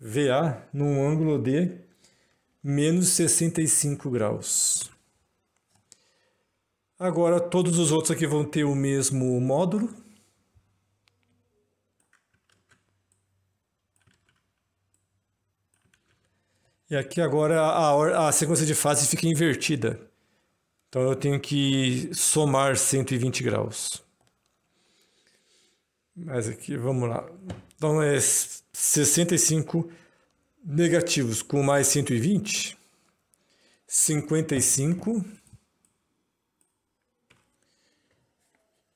VA num ângulo de menos 65 graus. Agora todos os outros aqui vão ter o mesmo módulo. E aqui agora a, a sequência de fase fica invertida. Então eu tenho que somar 120 graus. Mas aqui, vamos lá. Então é 65 negativos com mais 120. 55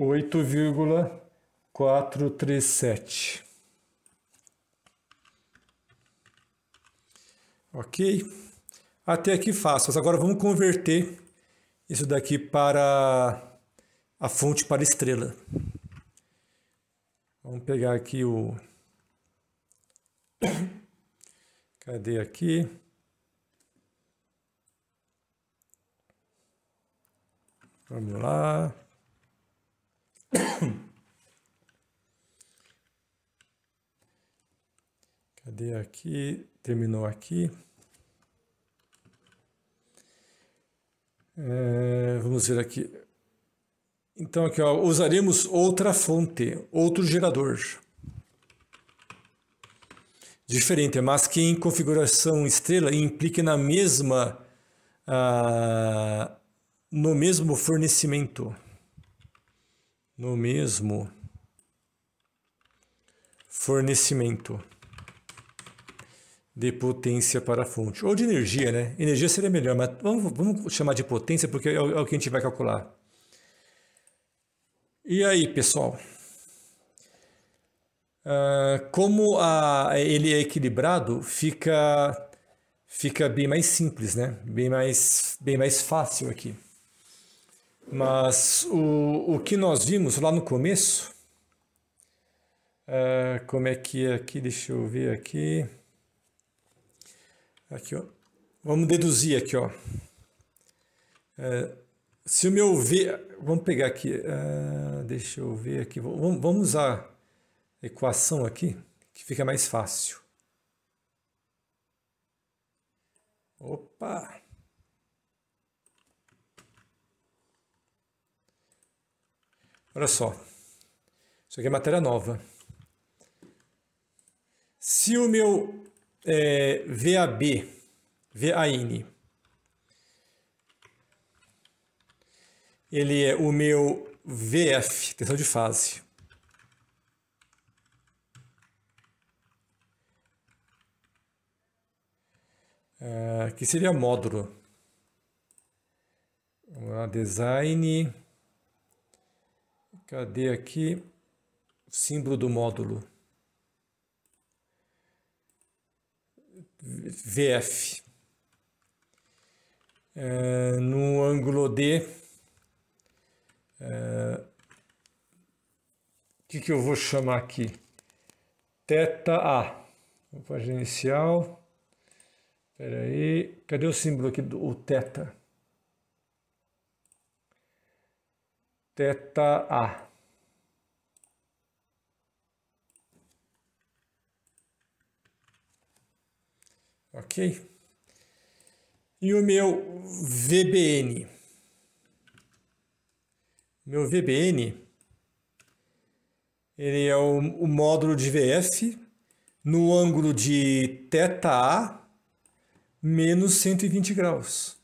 8,437. Ok? Até aqui fácil. Mas agora vamos converter isso daqui para a fonte para estrela. Vamos pegar aqui o... Cadê aqui? Vamos lá. Cadê aqui? Terminou aqui. É, vamos ver aqui. Então, aqui, ó, usaremos outra fonte, outro gerador. Diferente, mas que em configuração estrela implique na mesma, ah, no mesmo fornecimento no mesmo fornecimento de potência para a fonte, ou de energia, né? Energia seria melhor, mas vamos, vamos chamar de potência porque é o, é o que a gente vai calcular. E aí, pessoal? Uh, como a, ele é equilibrado, fica, fica bem mais simples, né? Bem mais, bem mais fácil aqui. Mas o, o que nós vimos lá no começo, é, como é que é aqui, deixa eu ver aqui, aqui ó, vamos deduzir aqui ó, é, se o meu V, vamos pegar aqui, é, deixa eu ver aqui, vamos, vamos usar a equação aqui, que fica mais fácil. Opa! Olha só. Isso aqui é matéria nova. Se o meu é, VAB, VAN, ele é o meu VF, tensão de fase. É, que seria módulo. Vamos lá, design. Cadê aqui? Símbolo do módulo. VF. É, no ângulo D, o é, que, que eu vou chamar aqui? Teta A. Vou para gerencial. Espera aí. Cadê o símbolo aqui? do teta. teta A. Ok? E o meu VBN? Meu VBN, ele é o, o módulo de VF no ângulo de teta A menos 120 graus.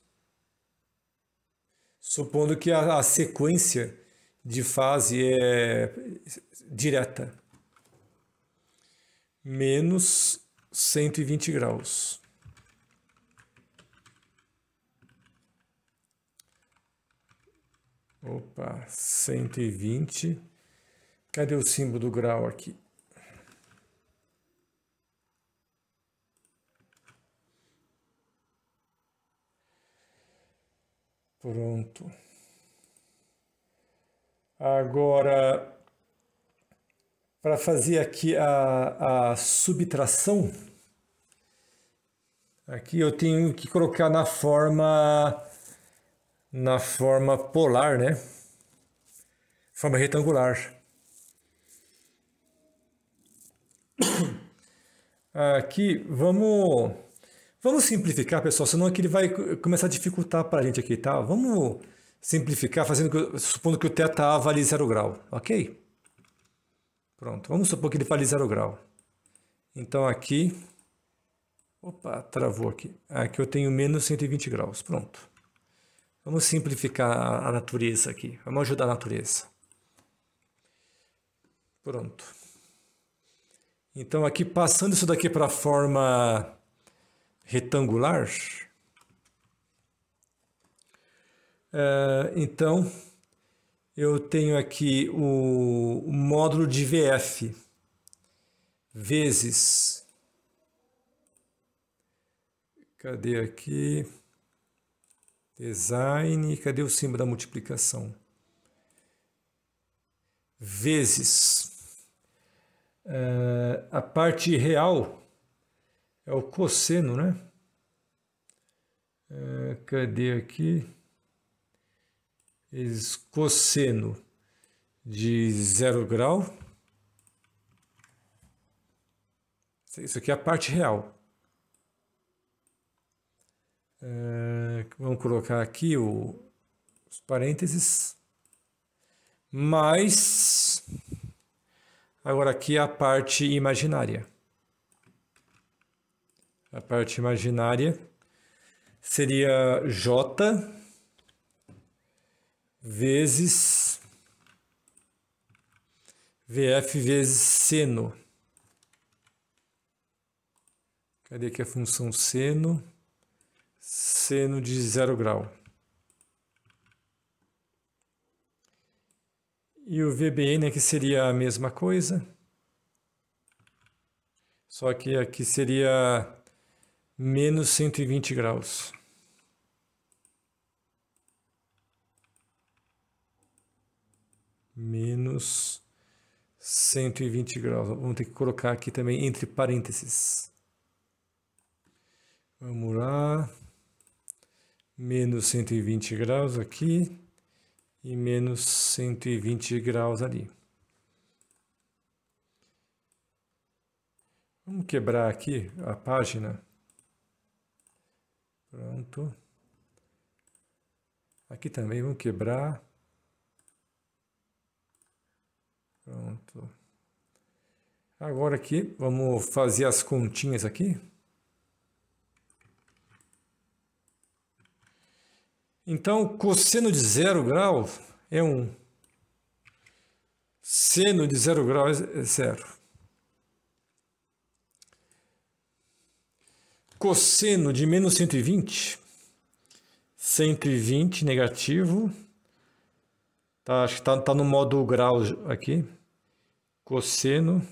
Supondo que a, a sequência de fase é, direta, menos 120 graus. Opa, 120. Cadê o símbolo do grau aqui? Pronto. Agora, para fazer aqui a, a subtração, aqui eu tenho que colocar na forma na forma polar, né? Forma retangular. Aqui, vamos vamos simplificar, pessoal, senão aqui é ele vai começar a dificultar para a gente aqui, tá? Vamos simplificar fazendo supondo que o θ vale zero grau, ok? Pronto, vamos supor que ele vale zero grau. Então aqui, opa, travou aqui. Aqui eu tenho menos 120 graus, pronto. Vamos simplificar a natureza aqui, vamos ajudar a natureza. Pronto. Então aqui, passando isso daqui para a forma retangular, ah, então, eu tenho aqui o, o módulo de VF vezes. Cadê aqui? Design, cadê o símbolo da multiplicação? Vezes. Ah, a parte real é o cosseno, né? Ah, cadê aqui? vezes cosseno de zero grau. Isso aqui é a parte real. É, vamos colocar aqui o, os parênteses. Mais. Agora aqui é a parte imaginária. A parte imaginária seria J vezes VF vezes seno. Cadê aqui a função seno? Seno de zero grau. E o VBN aqui seria a mesma coisa. Só que aqui seria menos 120 graus. menos 120 graus. Vamos ter que colocar aqui também entre parênteses. Vamos lá. Menos 120 graus aqui e menos 120 graus ali. Vamos quebrar aqui a página. Pronto. Aqui também vamos quebrar. Pronto. Agora aqui, vamos fazer as continhas aqui. Então, cosseno de zero grau é 1. Um. Seno de zero grau é 0. Cosseno de menos 120, 120 negativo, Tá, acho que tá, tá no modo grau aqui. Cosseno.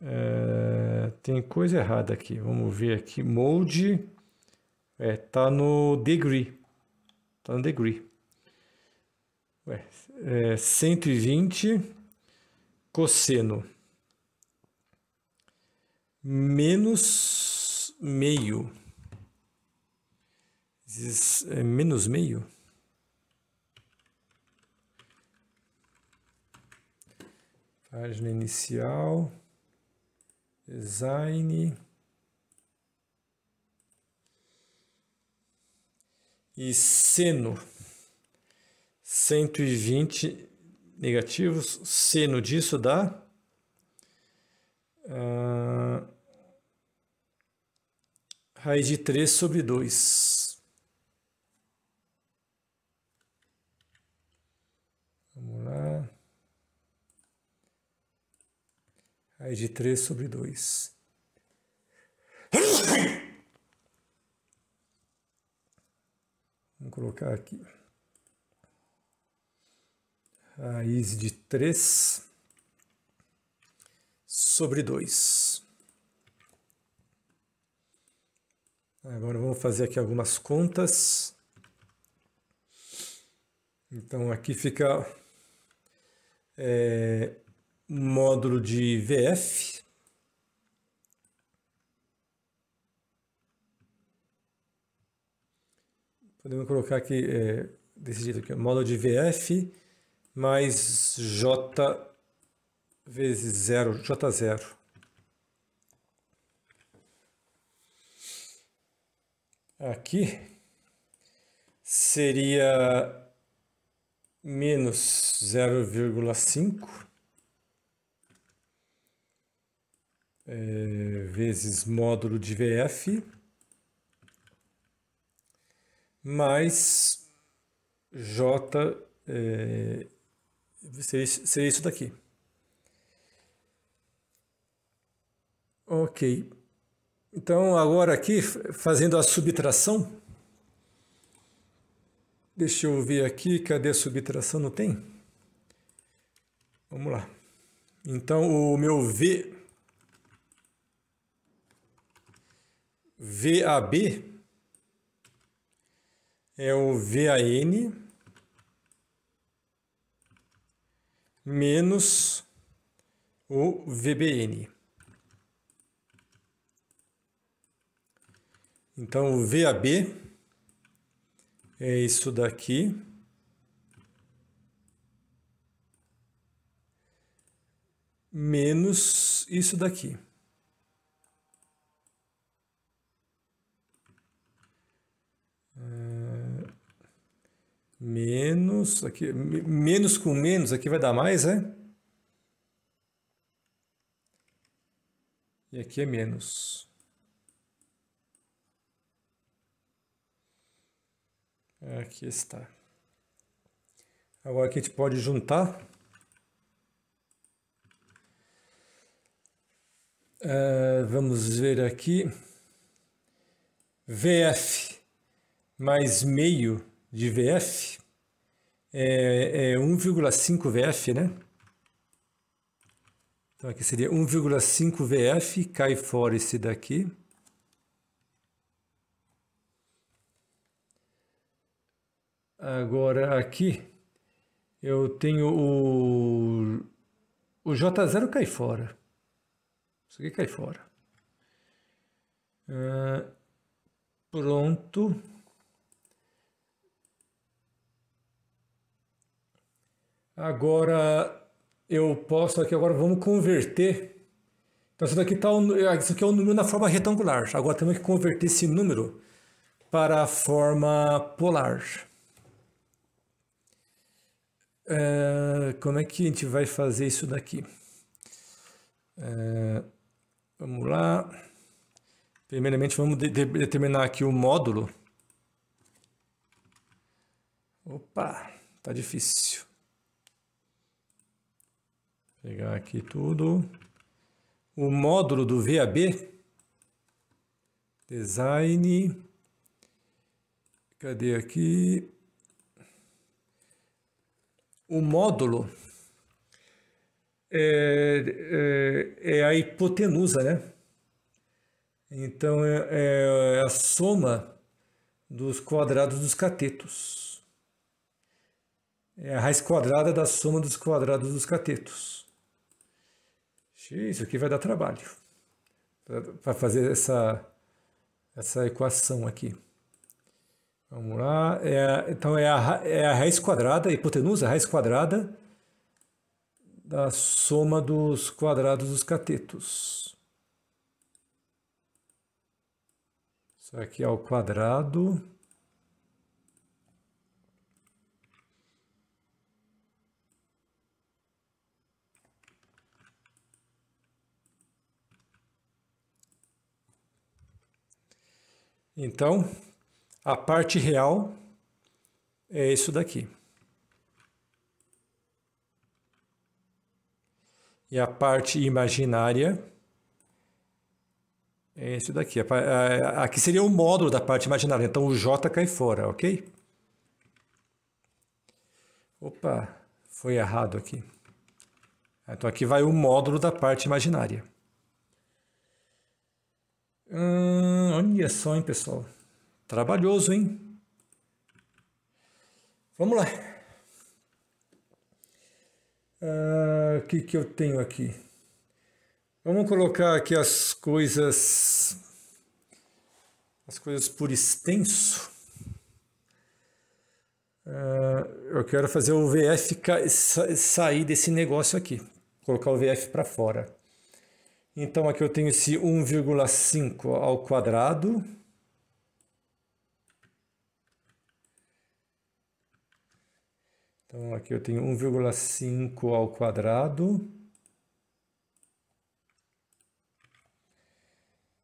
É, tem coisa errada aqui. Vamos ver aqui. Mode. É, tá no degree. Tá no degree. Ué, é, 120 cosseno. Menos meio. É, menos meio? página inicial, design. E seno, 120 negativos, seno disso dá ah, raiz de 3 sobre 2. Vamos lá. Aí de 3 sobre 2. Vamos colocar aqui. Raiz de 3 sobre 2. Agora vamos fazer aqui algumas contas. Então aqui fica é, módulo de VF. Podemos colocar aqui é, desse jeito aqui, módulo de VF mais J vezes zero J zero Aqui seria menos zero vírgula cinco é, vezes módulo de VF, mais J é, seria, seria isso daqui. Ok. Então, agora aqui, fazendo a subtração, Deixa eu ver aqui, cadê a subtração? Não tem? Vamos lá. Então, o meu V VAB é o VAN menos o VBN. Então, o VAB é isso daqui. Menos isso daqui. É, menos, aqui, menos com menos, aqui vai dar mais, né? E aqui é menos. Aqui está. Agora aqui a gente pode juntar. Uh, vamos ver aqui. VF mais meio de VF é, é 1,5 VF, né? Então aqui seria 1,5 VF, cai fora esse daqui. Agora aqui eu tenho o, o J0 cai fora. Isso aqui cai fora. Ah, pronto. Agora eu posso aqui, agora vamos converter. Então isso daqui tá, é, isso aqui é um número na forma retangular. Agora temos que converter esse número para a forma polar. É, como é que a gente vai fazer isso daqui? É, vamos lá. Primeiramente, vamos de, de, determinar aqui o módulo. Opa, tá difícil. Pegar aqui tudo. O módulo do VAB. Design. Cadê aqui? O módulo é, é, é a hipotenusa, né? Então é, é a soma dos quadrados dos catetos. É a raiz quadrada da soma dos quadrados dos catetos isso aqui vai dar trabalho para fazer essa, essa equação aqui. Vamos lá, é então é a, é a raiz quadrada, a hipotenusa, a raiz quadrada da soma dos quadrados dos catetos. Isso aqui é ao quadrado. Então, a parte real é isso daqui. E a parte imaginária é isso daqui. Aqui seria o módulo da parte imaginária, então o J cai fora, ok? Opa, foi errado aqui. Então aqui vai o módulo da parte imaginária. Hum, olha só, hein, pessoal. Trabalhoso, hein? Vamos lá. Ah, o uh, que, que eu tenho aqui? Vamos colocar aqui as coisas. As coisas por extenso. Uh, eu quero fazer o VF sair desse negócio aqui. Colocar o VF para fora. Então aqui eu tenho esse 1,5 ao quadrado. Então aqui eu tenho 1,5 ao quadrado.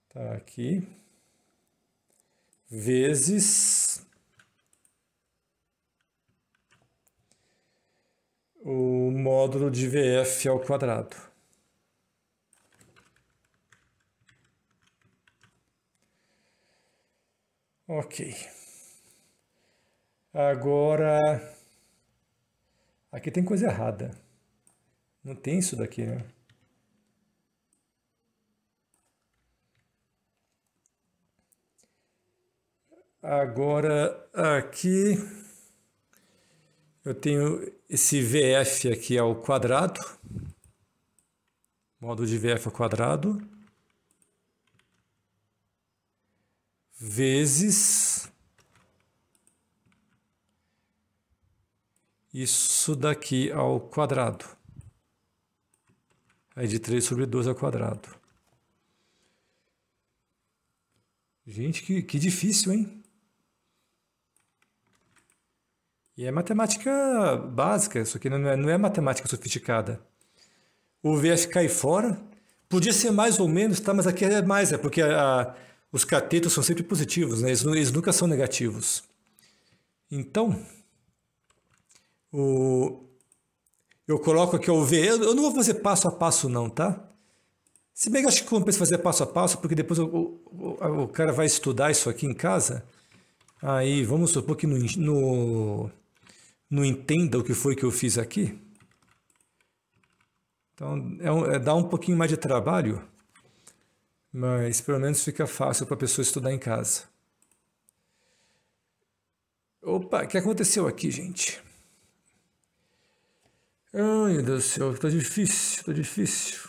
Tá aqui. Vezes o módulo de VF ao quadrado. Ok. Agora, aqui tem coisa errada. Não tem isso daqui, né? Agora, aqui, eu tenho esse VF aqui ao quadrado, modo de VF ao quadrado. vezes isso daqui ao quadrado. Aí de 3 sobre 2 ao quadrado. Gente, que, que difícil, hein? E é matemática básica, isso aqui não é, não é matemática sofisticada. O Vf cai fora. Podia ser mais ou menos, tá? Mas aqui é mais, é porque a os catetos são sempre positivos, né? eles, eles nunca são negativos. Então, o, eu coloco aqui o V. Eu, eu, não vou fazer passo a passo, não, tá? Se bem que acho que compensa fazer passo a passo, porque depois o, o, o, cara vai estudar isso aqui em casa. Aí, vamos supor que não, no, não entenda o que foi que eu fiz aqui. Então, é, é dá um pouquinho mais de trabalho mas pelo menos fica fácil para a pessoa estudar em casa. Opa, o que aconteceu aqui, gente? Ai, meu Deus do céu, tá difícil, tá difícil.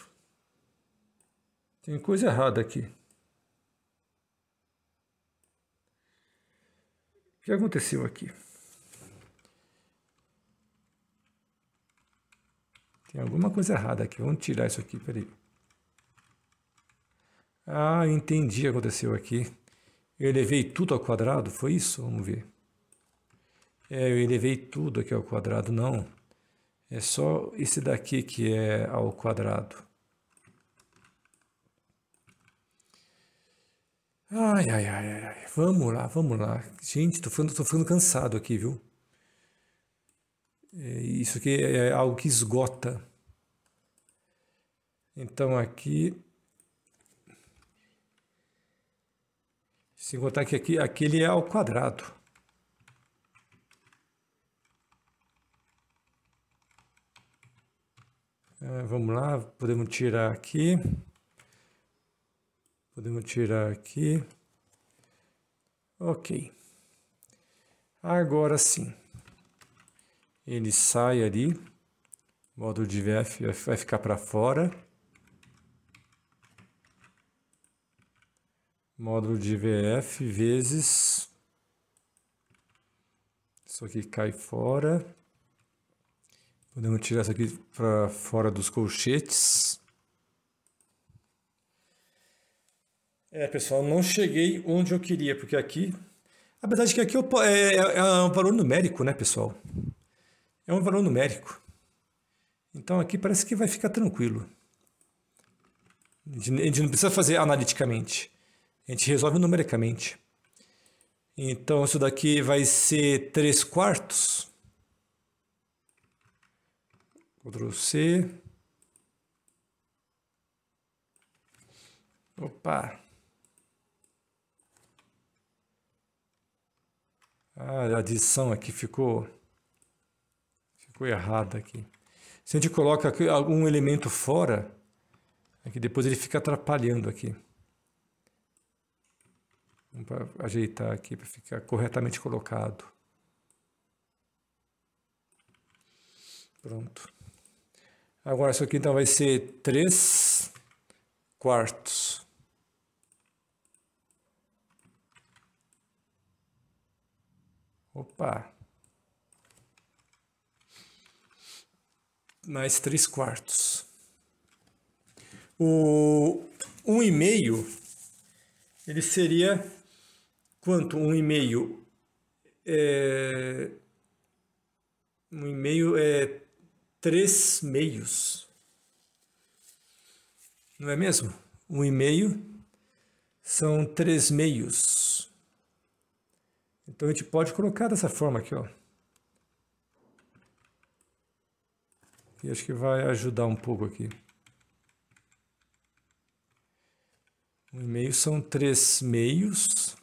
Tem coisa errada aqui. O que aconteceu aqui? Tem alguma coisa errada aqui. Vamos tirar isso aqui, peraí. Ah, entendi o que aconteceu aqui. Eu elevei tudo ao quadrado, foi isso? Vamos ver. É, eu elevei tudo aqui ao quadrado, não. É só esse daqui que é ao quadrado. Ai, ai, ai, ai. Vamos lá, vamos lá. Gente, tô ficando, tô ficando cansado aqui, viu? É, isso aqui é algo que esgota. Então aqui Sem contar que aqui, aquele é ao quadrado. É, vamos lá, podemos tirar aqui. Podemos tirar aqui. Ok. Agora sim. Ele sai ali. O módulo de VF vai ficar para fora. módulo de VF vezes, isso aqui cai fora, podemos tirar isso aqui para fora dos colchetes. É, pessoal, não cheguei onde eu queria, porque aqui... A verdade é que aqui é, é, é, um valor numérico, né, pessoal? É um valor numérico. Então aqui parece que vai ficar tranquilo. A gente não precisa fazer analiticamente. A gente resolve numericamente. Então, isso daqui vai ser 3 quartos. Ctrl C. Opa! Ah, a adição aqui ficou, ficou errada aqui. Se a gente coloca aqui algum elemento fora, aqui é depois ele fica atrapalhando aqui para ajeitar aqui para ficar corretamente colocado. Pronto. Agora isso aqui então vai ser 3 quartos. Opa! Mais 3 quartos. O 1,5 um ele seria quanto um e-mail é, um e-mail é três meios. Não é mesmo? Um e-mail são três meios. Então a gente pode colocar dessa forma aqui, ó. E acho que vai ajudar um pouco aqui. Um e-mail são três meios.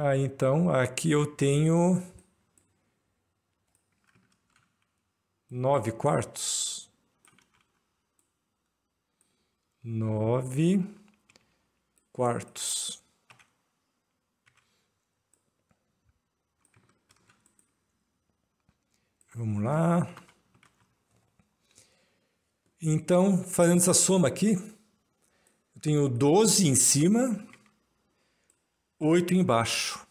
Ah, então, aqui eu tenho nove quartos. nove quartos. Vamos lá. Então, fazendo essa soma aqui, eu tenho 12 em cima 8 embaixo.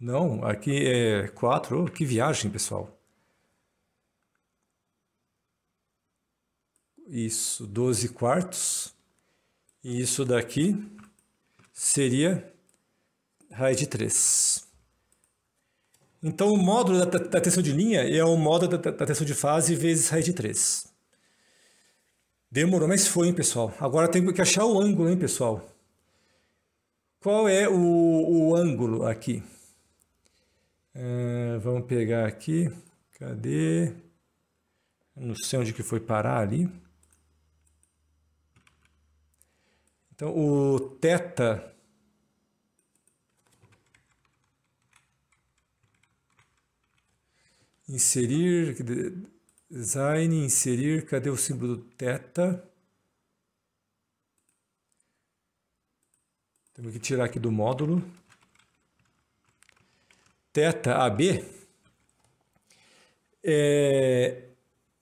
Não, aqui é 4. Oh, que viagem, pessoal. Isso, 12 quartos. E isso daqui seria raiz de 3. Então, o módulo da, da tensão de linha é o módulo da, da tensão de fase vezes raiz de 3. Demorou, mas foi, hein, pessoal. Agora tem que achar o ângulo, hein, pessoal. Qual é o, o ângulo aqui? É, vamos pegar aqui. Cadê? Não sei onde que foi parar ali. Então, o teta... Inserir, design, inserir, cadê o símbolo do teta? Temos que tirar aqui do módulo. Teta AB é,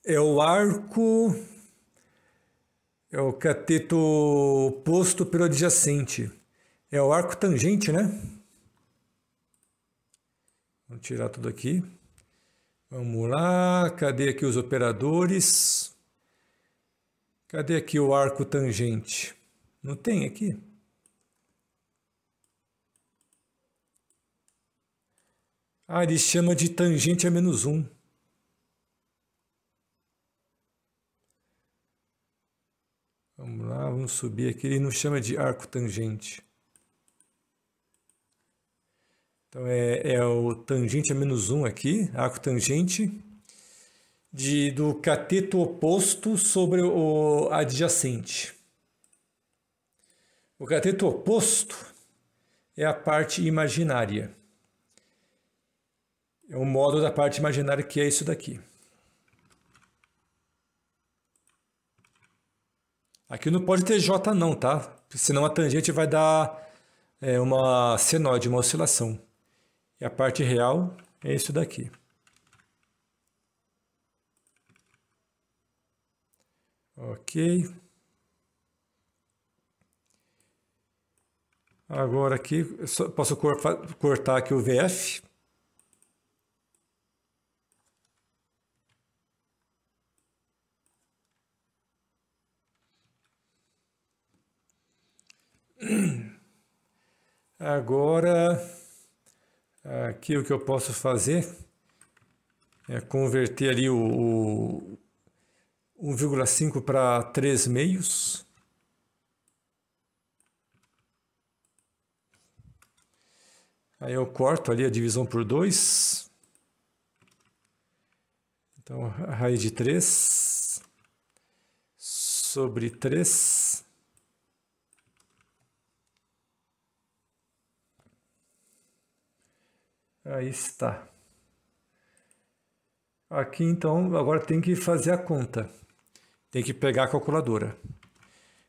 é o arco, é o cateto oposto pelo adjacente. É o arco tangente, né? Vamos tirar tudo aqui. Vamos lá, cadê aqui os operadores? Cadê aqui o arco tangente? Não tem aqui? Ah, ele chama de tangente a menos 1. Vamos lá, vamos subir aqui. Ele não chama de arco tangente. Então é, é o tangente a menos 1 aqui, arco tangente, de, do cateto oposto sobre o adjacente. O cateto oposto é a parte imaginária. É o modo da parte imaginária que é isso daqui. Aqui não pode ter J não, tá? Senão a tangente vai dar é, uma senoide, uma oscilação. E a parte real é isso daqui. Ok. Agora aqui, posso cortar aqui o VF. Agora, aqui o que eu posso fazer é converter ali o, o 1,5 para 3 meios. Aí eu corto ali a divisão por 2. Então, raiz de 3 sobre 3 Aí está. Aqui então, agora tem que fazer a conta. Tem que pegar a calculadora.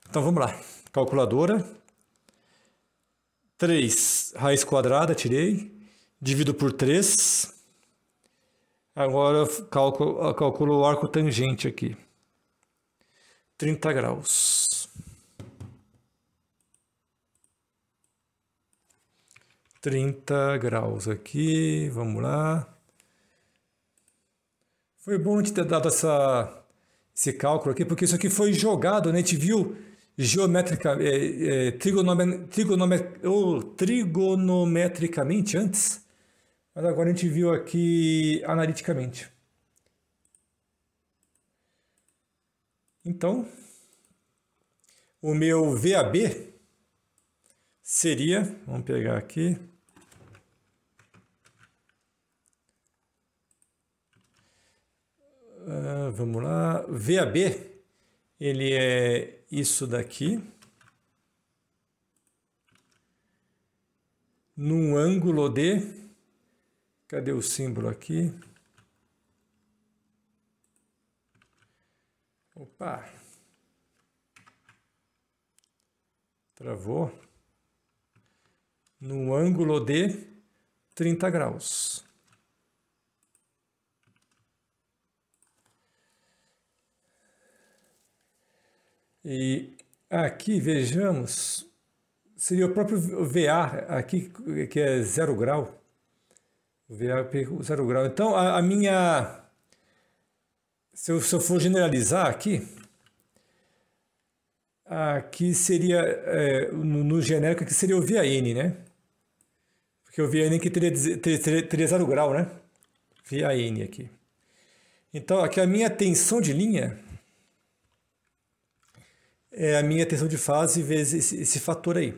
Então vamos lá. Calculadora. 3 raiz quadrada, tirei. Divido por 3. Agora eu calculo, eu calculo o arco tangente aqui. 30 graus. 30 graus aqui, vamos lá. Foi bom de ter dado essa, esse cálculo aqui, porque isso aqui foi jogado, né? a gente viu geométrica, é, é, trigonome, trigonome, oh, trigonometricamente antes, mas agora a gente viu aqui analiticamente. Então, o meu VAB seria, vamos pegar aqui, uh, vamos lá, VAB, ele é isso daqui, num ângulo de, cadê o símbolo aqui? Opa! Travou no ângulo de 30 graus. E aqui vejamos, seria o próprio VA aqui, que é zero grau. VA zero grau. Então, a, a minha... Se eu, se eu, for generalizar aqui, aqui seria, é, no, no genérico, que seria o VAN, né? Porque eu vi a N que teria, teria, teria zero grau, né? Vi a N aqui. Então, aqui a minha tensão de linha é a minha tensão de fase vezes esse, esse fator aí.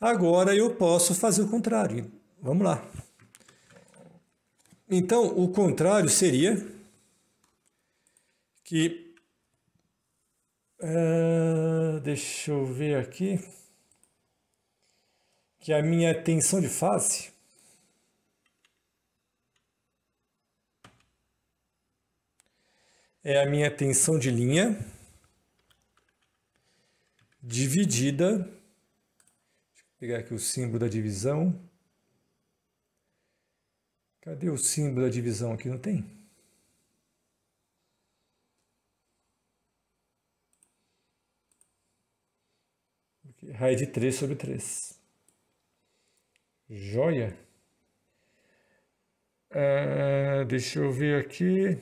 Agora eu posso fazer o contrário. Vamos lá. Então, o contrário seria que. Uh, deixa eu ver aqui que a minha tensão de fase é a minha tensão de linha dividida, deixa eu pegar aqui o símbolo da divisão, cadê o símbolo da divisão aqui, não tem? raiz de 3 sobre 3. Joia? Ah, deixa eu ver aqui.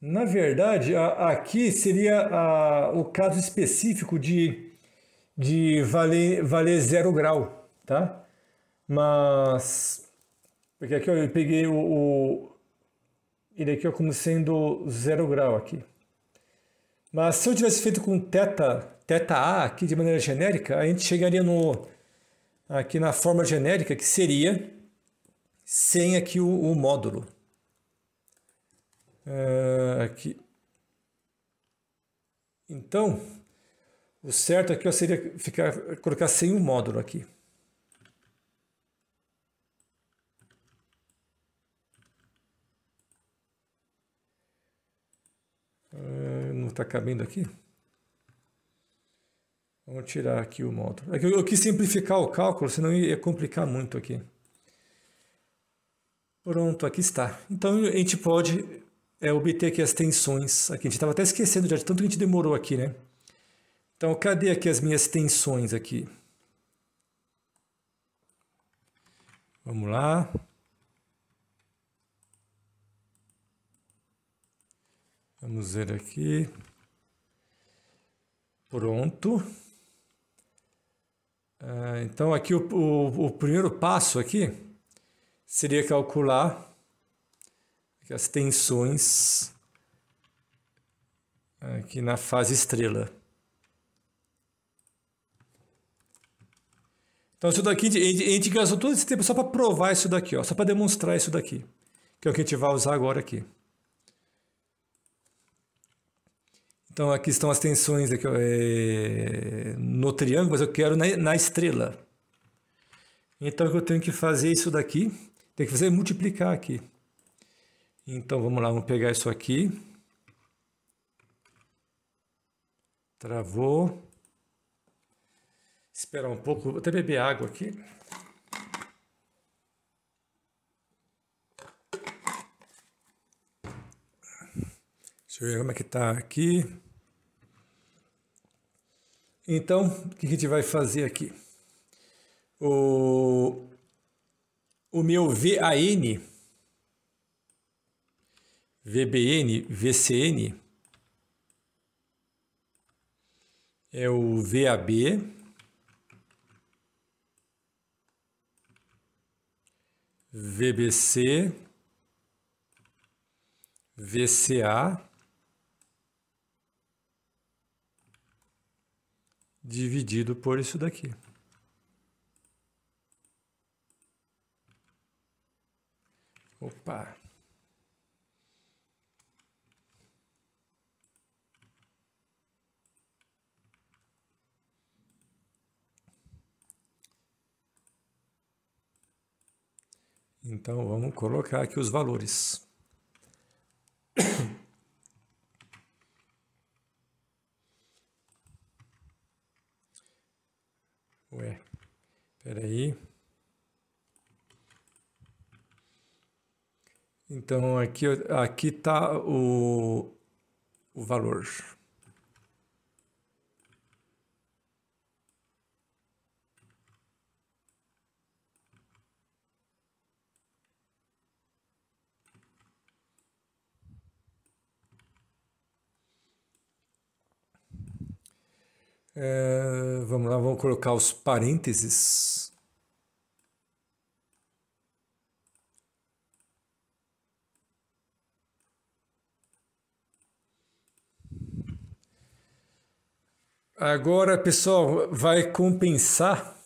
Na verdade, a, aqui seria a, o caso específico de, de valer, valer zero grau, tá? Mas, porque aqui ó, eu peguei o, o, ele aqui ó, como sendo zero grau aqui. Mas se eu tivesse feito com teta, teta A aqui de maneira genérica, a gente chegaria no, aqui na forma genérica, que seria sem aqui o, o módulo. É, aqui. Então, o certo aqui seria ficar, colocar sem o módulo aqui. É, não está cabendo aqui? Vamos tirar aqui o módulo. É eu, eu quis simplificar o cálculo, senão ia complicar muito aqui. Pronto, aqui está. Então a gente pode é, obter aqui as tensões. Aqui. A gente estava até esquecendo já de tanto que a gente demorou aqui, né? Então cadê aqui as minhas tensões aqui? Vamos lá. Vamos ver aqui. Pronto. Ah, então aqui o, o, o, primeiro passo aqui seria calcular as tensões aqui na fase estrela. Então isso daqui, a gente gastou todo esse tempo só para provar isso daqui, ó, só para demonstrar isso daqui, que é o que a gente vai usar agora aqui. Então aqui estão as tensões aqui, é, no triângulo, mas eu quero na, na estrela. Então eu tenho que fazer é isso daqui, tem que fazer multiplicar aqui. Então vamos lá, vamos pegar isso aqui. Travou. Esperar um pouco, vou até beber água aqui. Deixa eu ver como é que tá aqui. Então, o que a gente vai fazer aqui? O, o meu VAN, VBN, VCN, é o VAB, VBC, VCA, dividido por isso daqui. Opa! Então vamos colocar aqui os valores. Ué, peraí. Então aqui aqui tá o, o valor. É, vamos lá, vamos colocar os parênteses. Agora, pessoal, vai compensar.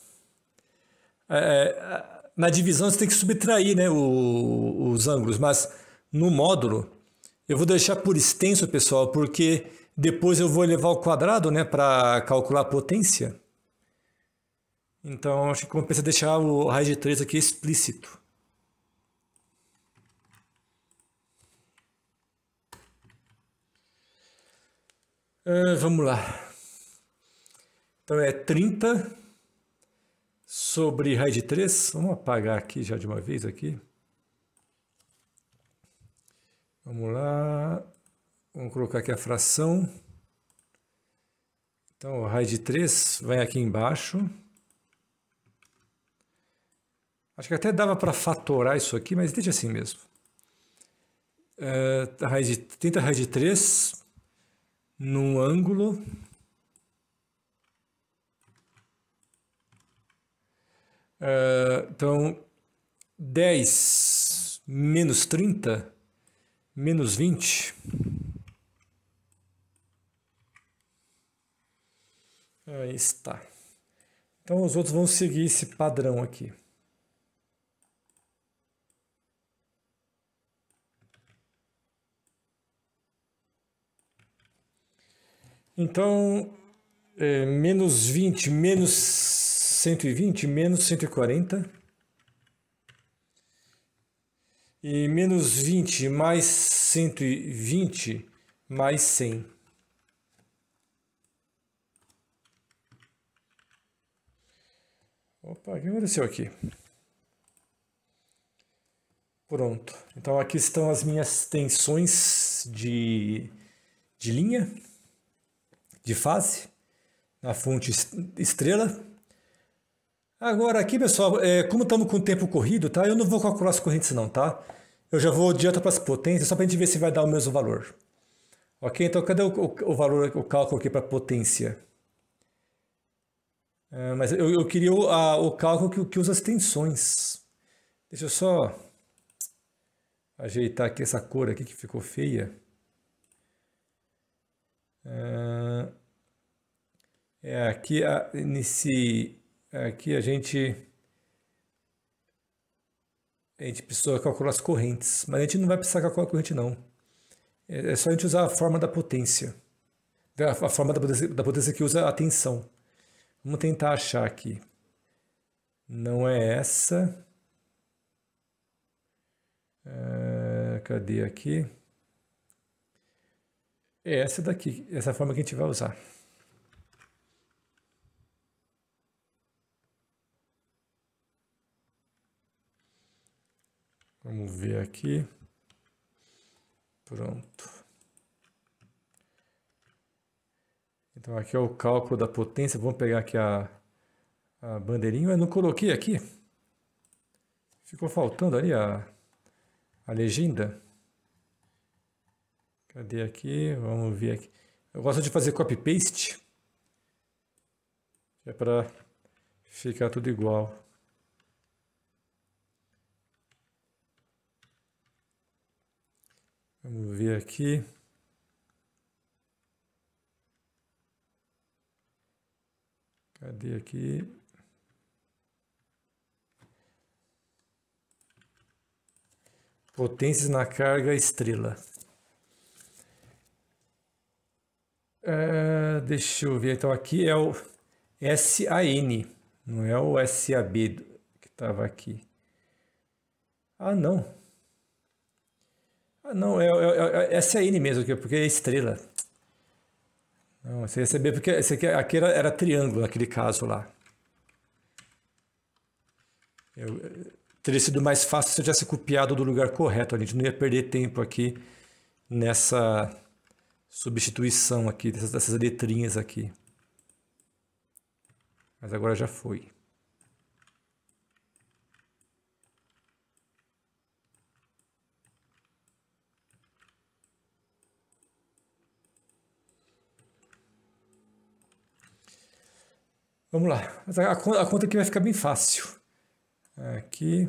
É, é, na divisão você tem que subtrair né, o, os ângulos, mas no módulo eu vou deixar por extenso, pessoal, porque depois eu vou levar ao quadrado, né, para calcular a potência. Então, acho que compensa deixar o raiz de 3 aqui explícito. Uh, vamos lá. Então é 30 sobre raiz de 3. Vamos apagar aqui já de uma vez aqui. Vamos lá. Vamos colocar aqui a fração. Então, o raiz de 3 vai aqui embaixo. Acho que até dava para fatorar isso aqui, mas deixa assim mesmo. Uh, é, raiz de, tenta raiz de 3 num ângulo Uh, então, 10 menos 30 menos 20 Aí está. Então os outros vão seguir esse padrão aqui. Então, é, menos 20, menos 120, menos 140. E menos 20 mais 120 mais 100. Opa, o que aconteceu aqui? Pronto. Então aqui estão as minhas tensões de, de linha, de fase, na fonte estrela. Agora aqui, pessoal, é, como estamos com o tempo corrido, tá? Eu não vou calcular as correntes não, tá? Eu já vou adiantar para as potências, só para a gente ver se vai dar o mesmo valor. Ok? Então, cadê o, o, o valor, o cálculo aqui para potência? É, mas eu, eu queria o, a, o cálculo que, que usa as tensões. Deixa eu só ajeitar aqui essa cor aqui que ficou feia. É, é aqui, a, nesse, aqui a gente a gente precisa calcular as correntes, mas a gente não vai precisar calcular a corrente não. É, é só a gente usar a forma da potência, a forma da potência, da potência que usa a tensão. Vamos tentar achar aqui. Não é essa. É, cadê aqui? É essa daqui, essa forma que a gente vai usar. Vamos ver aqui. Pronto. Então aqui é o cálculo da potência. Vamos pegar aqui a, a bandeirinha. Eu não coloquei aqui. Ficou faltando ali a, a legenda. Cadê aqui? Vamos ver aqui. Eu gosto de fazer copy-paste. É para ficar tudo igual. Vamos ver aqui. Cadê aqui? Potências na carga estrela. É, deixa eu ver. Então aqui é o SAN, não é o SAB que estava aqui. Ah, não. Ah, não, é, é, é, é SAN mesmo, porque é estrela. Não, você recebeu porque esse aqui, aqui era, era, triângulo naquele caso lá. Eu, teria sido mais fácil se eu tivesse copiado do lugar correto. A gente não ia perder tempo aqui nessa substituição aqui, dessas, dessas letrinhas aqui. Mas agora já foi. Vamos lá. Mas a, a conta aqui vai ficar bem fácil. Aqui.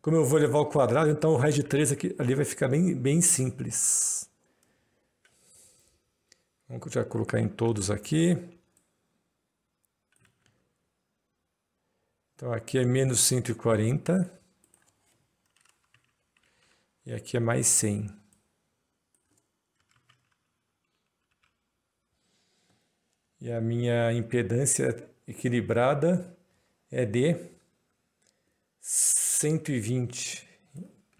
Como eu vou levar o quadrado, então o raiz de 3 aqui, ali vai ficar bem, bem simples. Vamos já colocar em todos aqui. Então aqui é menos 140. E aqui é mais 100. E a minha impedância equilibrada é de 120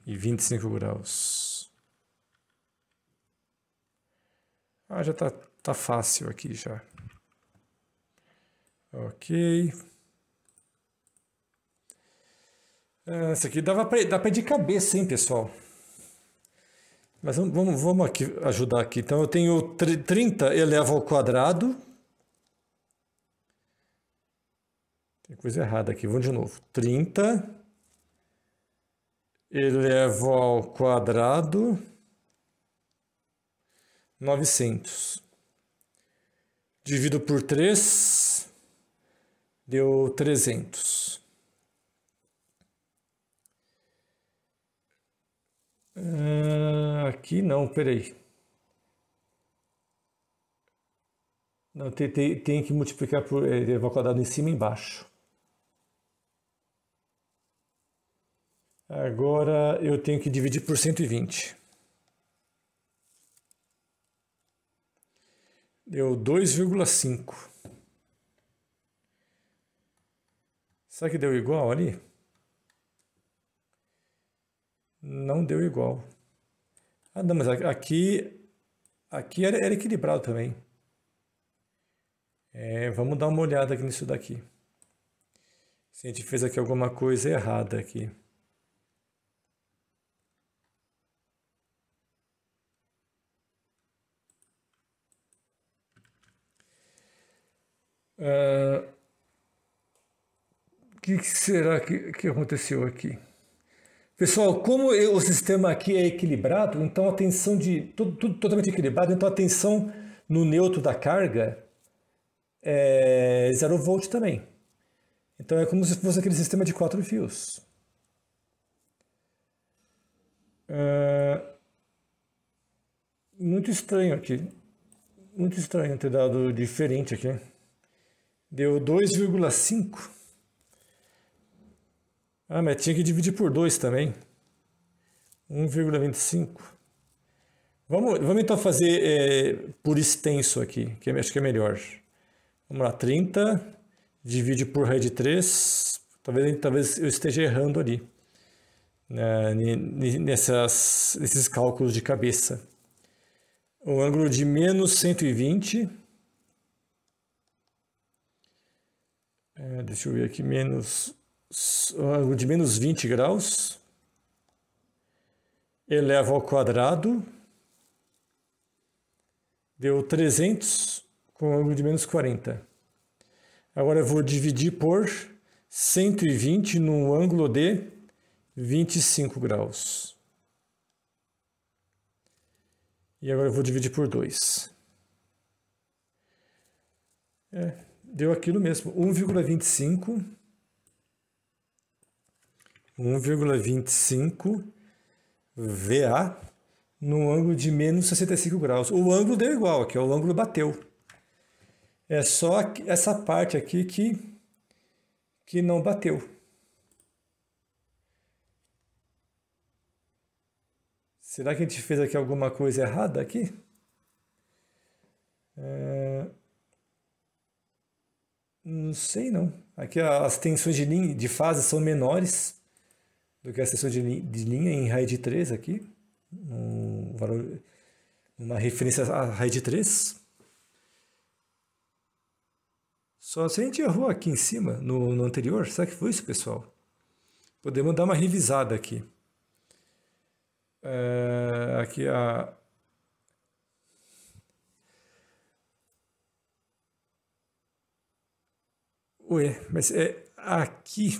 e 25 graus. Ah, já tá, tá fácil aqui já. Ok. Ah, isso aqui dava pra, dá para de cabeça, hein, pessoal? Mas vamos, vamos aqui ajudar aqui. Então eu tenho 30 elevado ao quadrado Tem coisa errada aqui, vamos de novo. 30 elevo é ao quadrado 900. Divido por 3, deu 300. Uh, ah, aqui não, peraí. Não, tem, tem, tem que multiplicar por é, é ao quadrado em cima e embaixo. Agora eu tenho que dividir por 120. Deu 2,5. Será que deu igual ali? Não deu igual. Ah, não, mas aqui, aqui era, era equilibrado também. É, vamos dar uma olhada aqui nisso daqui. Se a gente fez aqui alguma coisa errada aqui. O ah, que será que, que aconteceu aqui? Pessoal, como o sistema aqui é equilibrado, então a tensão de. Tudo, tudo totalmente equilibrado, então a tensão no neutro da carga é zero volt também. Então é como se fosse aquele sistema de quatro fios. Ah, muito estranho aqui. Muito estranho ter dado diferente aqui. Deu 2,5. Ah, mas tinha que dividir por 2 também. 1,25. Vamos, vamos então fazer é, por extenso aqui, que é acho que é melhor. Vamos lá, 30 divide por raiz de 3. Talvez, talvez eu esteja errando ali. Né, nessas, nesses cálculos de cabeça. O ângulo de menos 120 É, deixa eu ver aqui, menos. Ah, de menos 20 graus. Eleva ao quadrado. Deu 300 com ângulo de menos 40. Agora eu vou dividir por 120 num ângulo de 25 graus. E agora eu vou dividir por 2. É, deu aquilo mesmo, 1,25, 1,25 VA no ângulo de menos 65 graus. O ângulo deu igual aqui, o ângulo bateu. É só essa parte aqui que, que não bateu. Será que a gente fez aqui alguma coisa errada aqui? É... Não sei não. Aqui as tensões de, linha, de fase são menores do que as tensões de, linha, de linha em raiz de 3 aqui. Um valor, uma referência a raiz de 3. Só se a gente errou aqui em cima, no, no anterior, será que foi isso, pessoal? Podemos dar uma revisada aqui. É, aqui a, Ué, mas é aqui.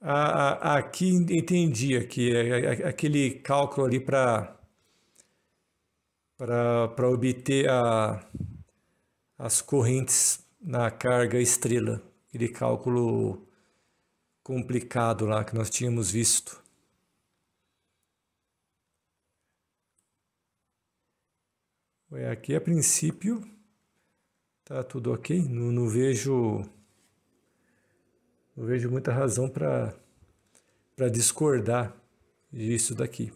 A, a, aqui entendi aqui, é, é, é, aquele cálculo ali para para obter a, as correntes na carga estrela, aquele cálculo complicado lá que nós tínhamos visto. Ué, aqui a princípio Tá tudo ok? Não, não vejo não vejo muita razão para para discordar disso daqui.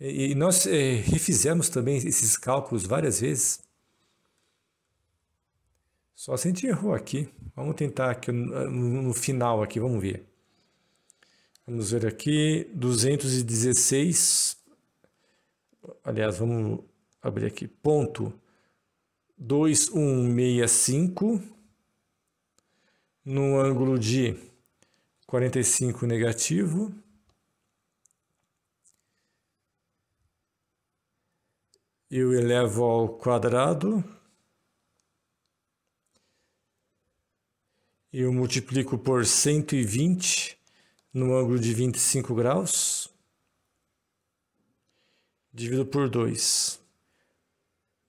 E, e nós é, refizemos também esses cálculos várias vezes. Só se a gente errou aqui. Vamos tentar aqui no, no final aqui, vamos ver. Vamos ver aqui, 216 aliás, vamos abrir aqui, ponto 2165, no ângulo de 45 negativo, eu elevo ao quadrado, eu multiplico por 120 no ângulo de 25 graus, dividido por 2.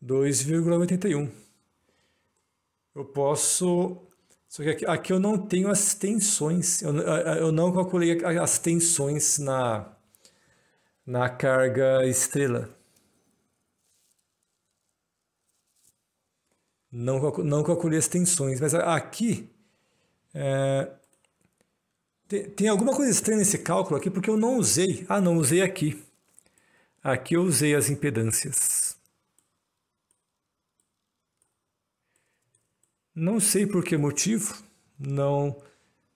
2,81. Eu posso. Só que aqui, aqui, eu não tenho as tensões. Eu, eu não calculei as tensões na, na carga estrela. Não, não calculei as tensões, mas aqui. É, tem, tem alguma coisa estranha nesse cálculo aqui porque eu não usei. Ah, não usei aqui. Aqui eu usei as impedâncias. Não sei por que motivo não,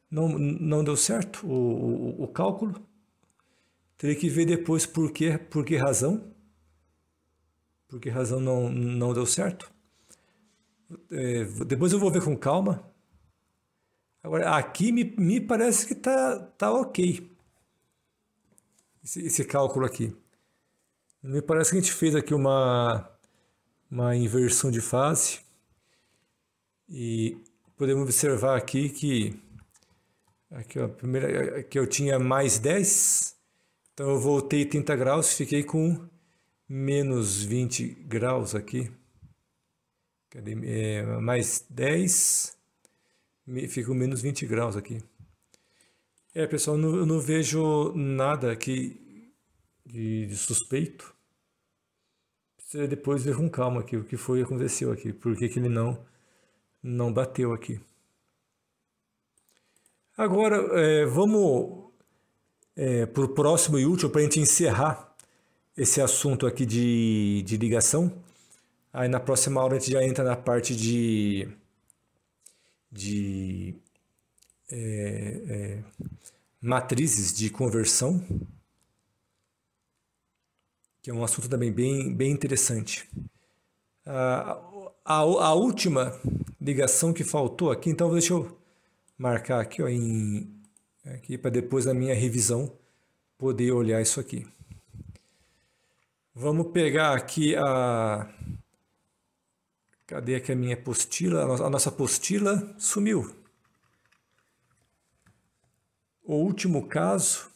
não, não deu certo o, o, o cálculo. Teria que ver depois por que, por que razão. Por que razão não, não deu certo. É, depois eu vou ver com calma. Agora, aqui me, me parece que tá, tá ok. Esse, esse cálculo aqui. Me parece que a gente fez aqui uma, uma inversão de fase e podemos observar aqui que aqui, ó, primeira, aqui eu tinha mais 10, então eu voltei 30 graus, fiquei com menos 20 graus aqui. Cadê? É, mais 10, fico menos 20 graus aqui. É, pessoal, não, eu não vejo nada aqui de, de suspeito, precisa depois ver com calma aqui o que foi aconteceu aqui, por que, que ele não, não bateu aqui. Agora, é, vamos é, para o próximo e último, para a gente encerrar esse assunto aqui de, de ligação. Aí na próxima aula a gente já entra na parte de. de é, é matrizes de conversão que é um assunto também bem, bem interessante. A, a, a última ligação que faltou aqui, então deixa eu marcar aqui, em, aqui para depois da minha revisão poder olhar isso aqui. Vamos pegar aqui a. Cadê aqui a minha apostila? A nossa apostila sumiu. O último caso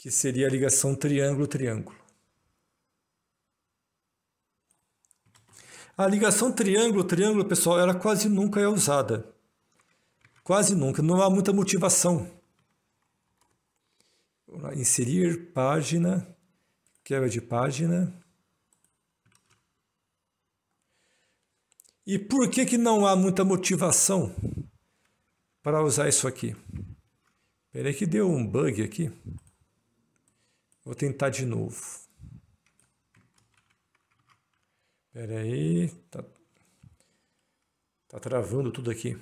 que seria a ligação triângulo-triângulo. A ligação triângulo-triângulo, pessoal, ela quase nunca é usada. Quase nunca, não há muita motivação. Lá, inserir página, quebra de página. E por que, que não há muita motivação para usar isso aqui? Peraí que deu um bug aqui. Vou tentar de novo. Pera aí, tá, tá travando tudo aqui.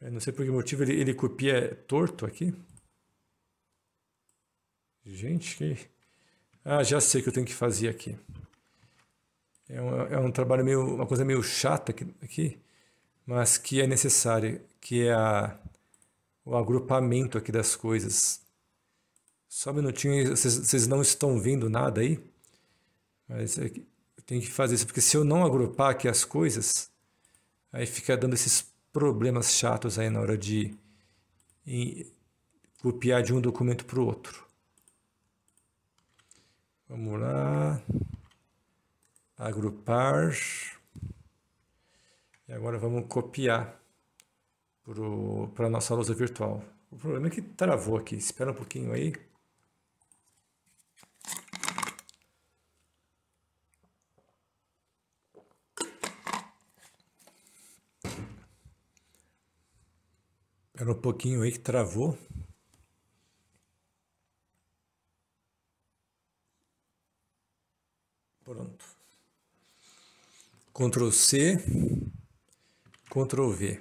Eu não sei por que motivo ele, ele copia é torto aqui. Gente, que... Ah, já sei o que eu tenho que fazer aqui. É um, é um trabalho meio, uma coisa meio chata aqui, aqui mas que é necessário que é a, o agrupamento aqui das coisas. Só um minutinho, vocês, não estão vendo nada aí? Mas é eu tenho que fazer isso, porque se eu não agrupar aqui as coisas, aí fica dando esses problemas chatos aí na hora de em, copiar de um documento para o outro. Vamos lá. Agrupar. E agora vamos copiar para a nossa lousa virtual. O problema é que travou aqui. Espera um pouquinho aí. Espera um pouquinho aí que travou. Pronto. Ctrl C. Ctrl V.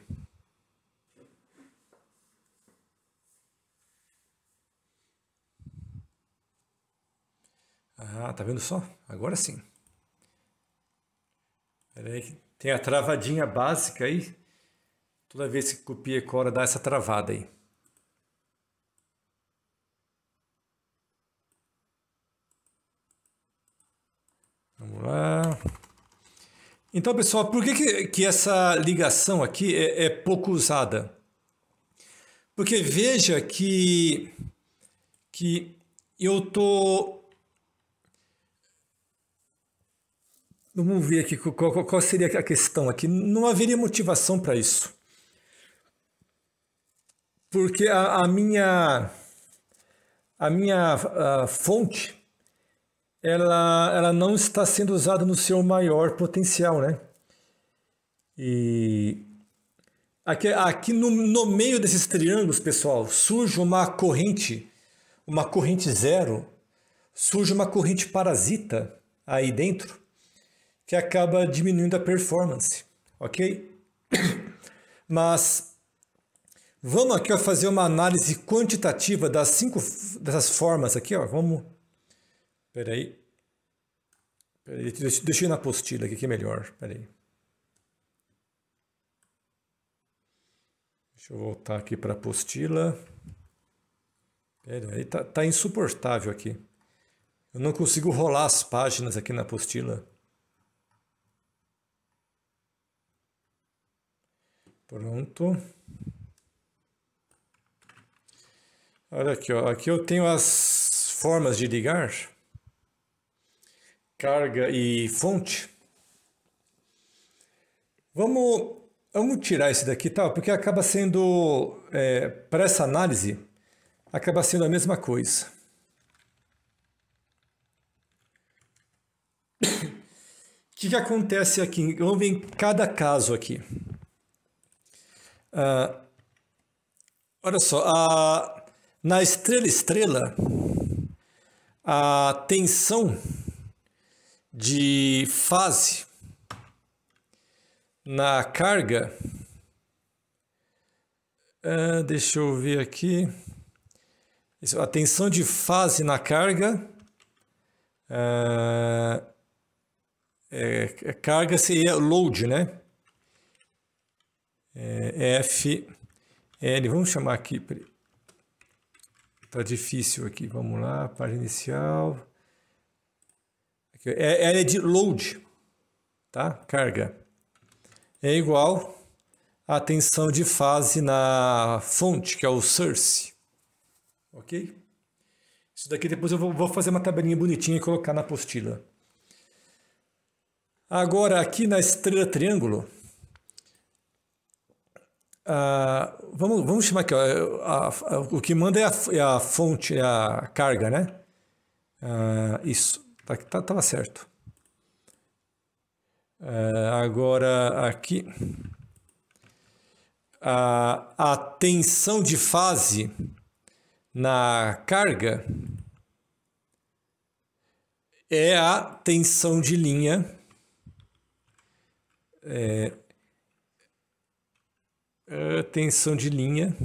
Ah, tá vendo só? Agora sim. Pera aí, tem a travadinha básica aí. Toda vez que copia e cola dá essa travada aí. Vamos lá. Então, pessoal, por que, que, que essa ligação aqui é, é pouco usada? Porque veja que, que eu tô Vamos ver aqui qual, qual, seria a questão aqui. Não haveria motivação para isso. Porque a, a minha, a minha a ah, fonte ela, ela não está sendo usada no seu maior potencial, né? E aqui, aqui no, no meio desses triângulos, pessoal, surge uma corrente, uma corrente zero, surge uma corrente parasita aí dentro que acaba diminuindo a performance, ok? Mas vamos aqui ó, fazer uma análise quantitativa das cinco dessas formas aqui, ó. Vamos Peraí. Peraí, deixa, eu ir na apostila aqui que é melhor. Peraí. Deixa eu voltar aqui para a apostila. Peraí, tá, tá insuportável aqui. Eu não consigo rolar as páginas aqui na apostila. Pronto. Olha aqui, ó. aqui eu tenho as formas de ligar carga e fonte. Vamos, vamos tirar esse daqui, tal, tá? Porque acaba sendo, é, para essa análise, acaba sendo a mesma coisa. O que, que, acontece aqui? Vamos ver em cada caso aqui. Ah, olha só, a, na estrela estrela, a tensão de fase na carga. Uh, deixa eu ver aqui. A tensão de fase na carga. Uh, é, carga seria load, né? É, é F, é L, vamos chamar aqui. Tá difícil aqui. Vamos lá, página inicial. É, ela é de load, tá? Carga. É igual a tensão de fase na fonte, que é o source. Ok? Isso daqui depois eu vou, fazer uma tabelinha bonitinha e colocar na apostila. Agora, aqui na estrela triângulo, ah, vamos, vamos chamar aqui, ó, é, a, a, o que manda é a, é a fonte, é a carga, né? Ah, isso. Tá, tá, tava certo. É, agora aqui. A, a tensão de fase na carga é a tensão de linha eh, é, tensão de linha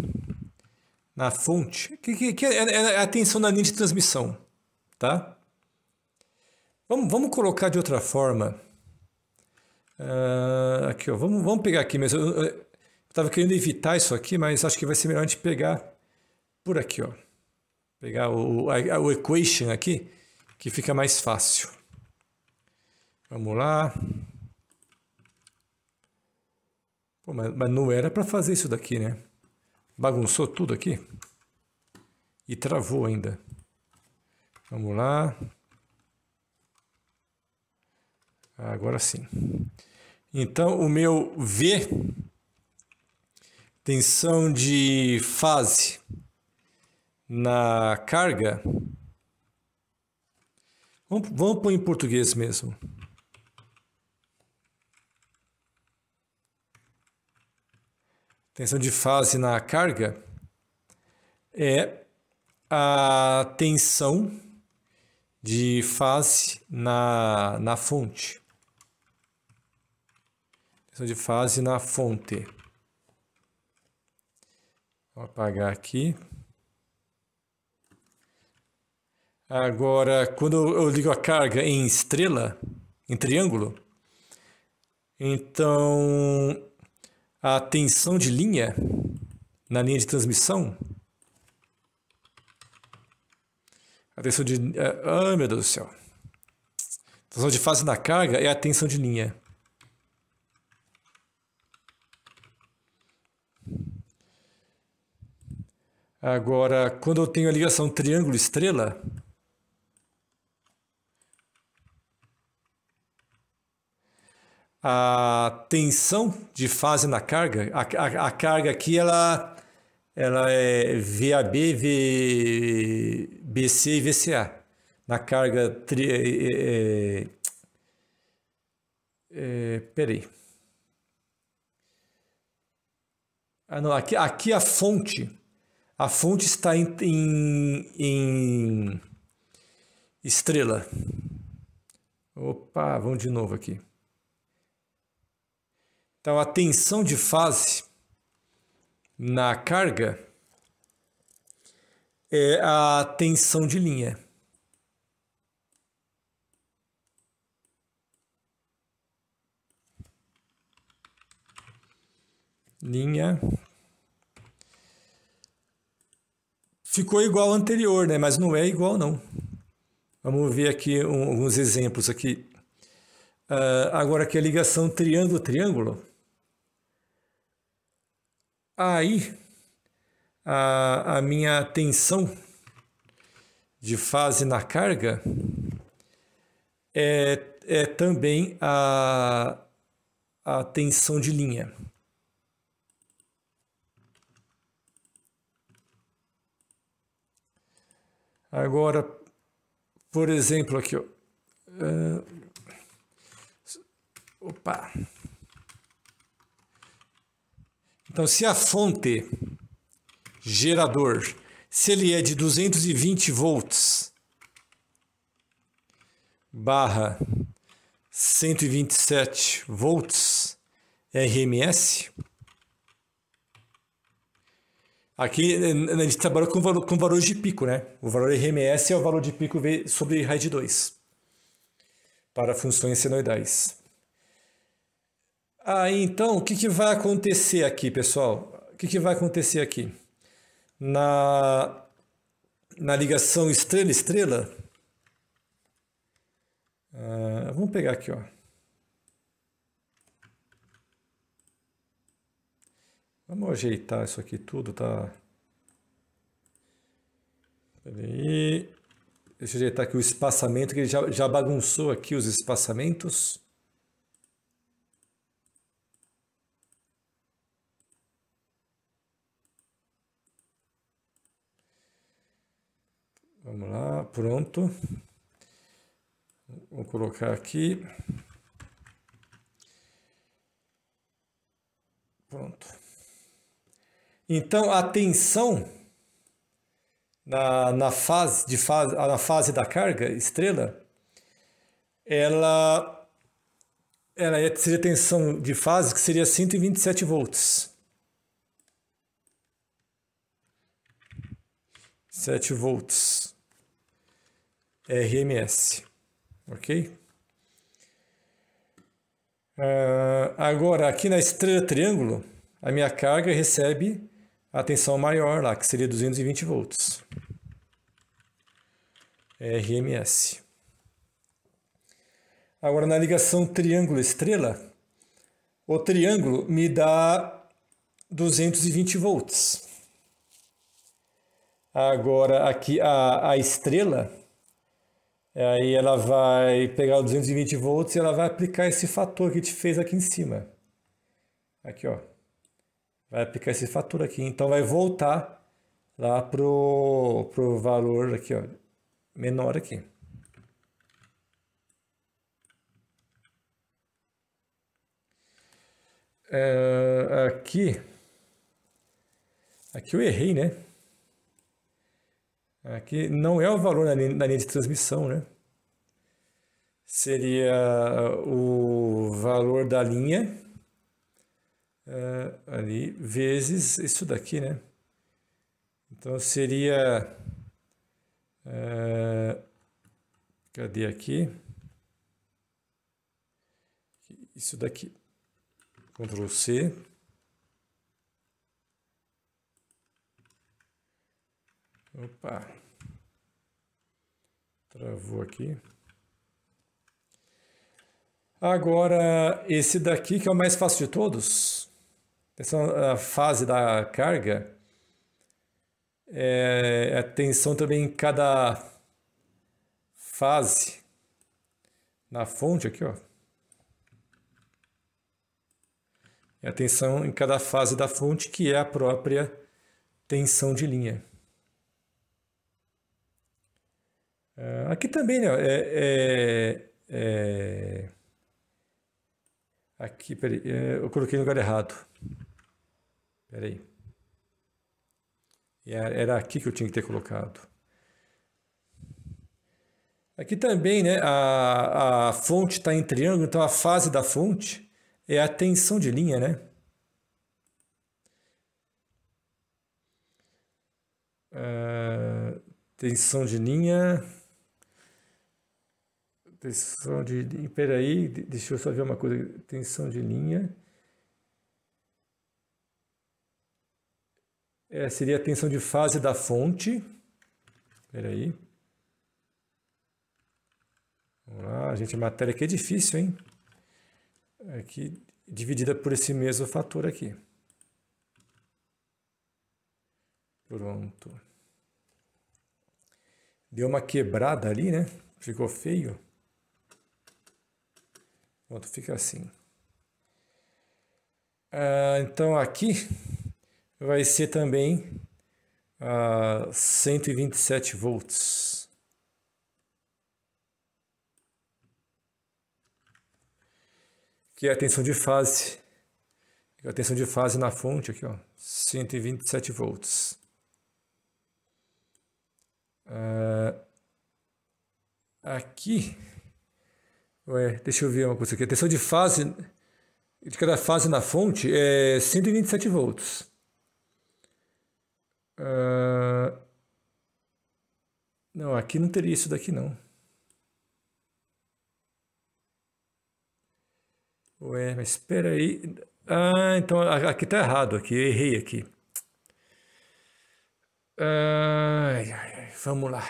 na fonte que, que, que é, é, é a tensão na linha de transmissão tá Vamos, vamos colocar de outra forma. Uh, aqui, ó. Vamos, vamos pegar aqui mesmo. Eu estava querendo evitar isso aqui, mas acho que vai ser melhor a gente pegar por aqui, ó. Pegar o, a, o equation aqui, que fica mais fácil. Vamos lá. Pô, mas, mas não era para fazer isso daqui, né? Bagunçou tudo aqui. E travou ainda. Vamos lá. Agora sim. Então, o meu V, tensão de fase na carga. Vamos, vamos pôr em português mesmo. Tensão de fase na carga é a tensão de fase na, na fonte. Então, de fase na fonte. Vou apagar aqui. Agora, quando eu ligo a carga em estrela, em triângulo, então a tensão de linha na linha de transmissão, a tensão de... Eh, ah, meu Deus do céu. A tensão de fase na carga é a tensão de linha. Agora, quando eu tenho a ligação triângulo-estrela, a tensão de fase na carga, a, a, a, carga aqui ela, ela é VAB, v, BC e VCA. Na carga. Tri, é é, é, é, peraí. Ah, não, aqui, aqui é a fonte a fonte está em, em, em estrela. Opa, vamos de novo aqui. Então, a tensão de fase na carga é a tensão de linha. Linha Ficou igual ao anterior, né? Mas não é igual, não. Vamos ver aqui um, alguns exemplos aqui. Uh, agora aqui a ligação triângulo-triângulo. Aí a, a minha tensão de fase na carga é, é também a, a tensão de linha. Agora, por exemplo, aqui, ó. Uh, opa. Então, se a fonte gerador, se ele é de 220 volts barra 127 volts RMS, Aqui a eh, gente trabalha com, valor, com valores de pico, né? O valor RMS é o valor de pico sobre RAID 2 para funções senoidais. Aí ah, então, o que, que vai acontecer aqui, pessoal? O que, que vai acontecer aqui? Na, na ligação estrela-estrela, ah, vamos pegar aqui, ó. Vamos ajeitar isso aqui tudo, tá? aí. Deixa eu ajeitar aqui o espaçamento, que ele já, já bagunçou aqui os espaçamentos. Vamos lá, pronto. Vou colocar aqui. Pronto. Então, a tensão na, na, fase de fase, na fase da carga estrela, ela, ela é, seria tensão de fase que seria 127 volts. 7 volts RMS, ok? Uh, agora, aqui na estrela triângulo, a minha carga recebe a tensão maior lá, que seria 220 volts. RMS. Agora, na ligação triângulo-estrela, o triângulo me dá 220 volts. Agora, aqui a, a estrela, aí ela vai pegar o 220 volts e ela vai aplicar esse fator que te fez aqui em cima. Aqui, ó vai aplicar esse fator aqui. Então vai voltar lá pro, pro valor aqui, ó, menor aqui. É, aqui, aqui eu errei, né? Aqui não é o valor da linha, da linha de transmissão, né? Seria o valor da linha uh, ali, vezes isso daqui, né? Então seria. Uh, cadê aqui? Isso daqui. Ctrl C. Opa! Travou aqui. Agora, esse daqui que é o mais fácil de todos. Essa fase da carga, é, a é tensão também em cada fase na fonte aqui, ó. É a tensão em cada fase da fonte que é a própria tensão de linha. É, aqui também, né? É, é, é... Aqui, peraí, é, eu coloquei no lugar errado. Peraí. Era aqui que eu tinha que ter colocado. Aqui também, né, a, a fonte está em triângulo, então a fase da fonte é a tensão de linha, né? Uh, tensão de linha. Tensão de. Peraí, deixa eu só ver uma coisa. Tensão de linha. é, seria a tensão de fase da fonte. Espera aí. Vamos lá, gente, a matéria aqui é difícil, hein? Aqui, dividida por esse mesmo fator aqui. Pronto. Deu uma quebrada ali, né? Ficou feio. Pronto, fica assim. Ah, então aqui vai ser também a 127 volts. Que é a tensão de fase. É a tensão de fase na fonte aqui, ó, 127 volts. Uh, aqui, ué, deixa eu ver uma coisa aqui. A tensão de fase de cada fase na fonte é 127 volts. Ah, não, aqui não teria isso daqui não. Ué, mas espera aí. Ah, então aqui tá errado aqui, eu errei aqui. Ai, ai, vamos lá.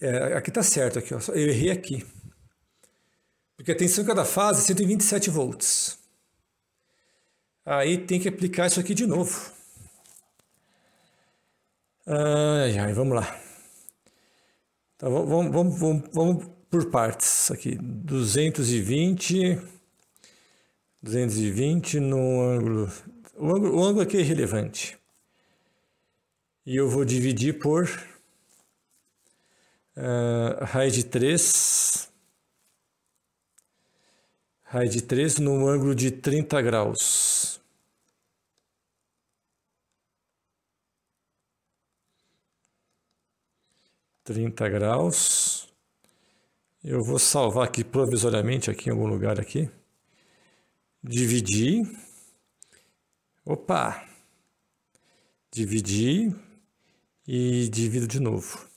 É, aqui tá certo aqui, ó. Eu errei aqui. Porque a tensão em cada fase é 127 volts. Aí tem que aplicar isso aqui de novo. Ai, ai, vamos lá. Então, vamos, vamos, vamos, vamos por partes aqui. 220, 220 no ângulo. O, ângulo. o ângulo aqui é relevante. E eu vou dividir por uh, raiz de 3 Raiz de 3 no ângulo de 30 graus. Trinta graus. Eu vou salvar aqui provisoriamente aqui em algum lugar aqui. Dividir. Opa! Dividir e divido de novo.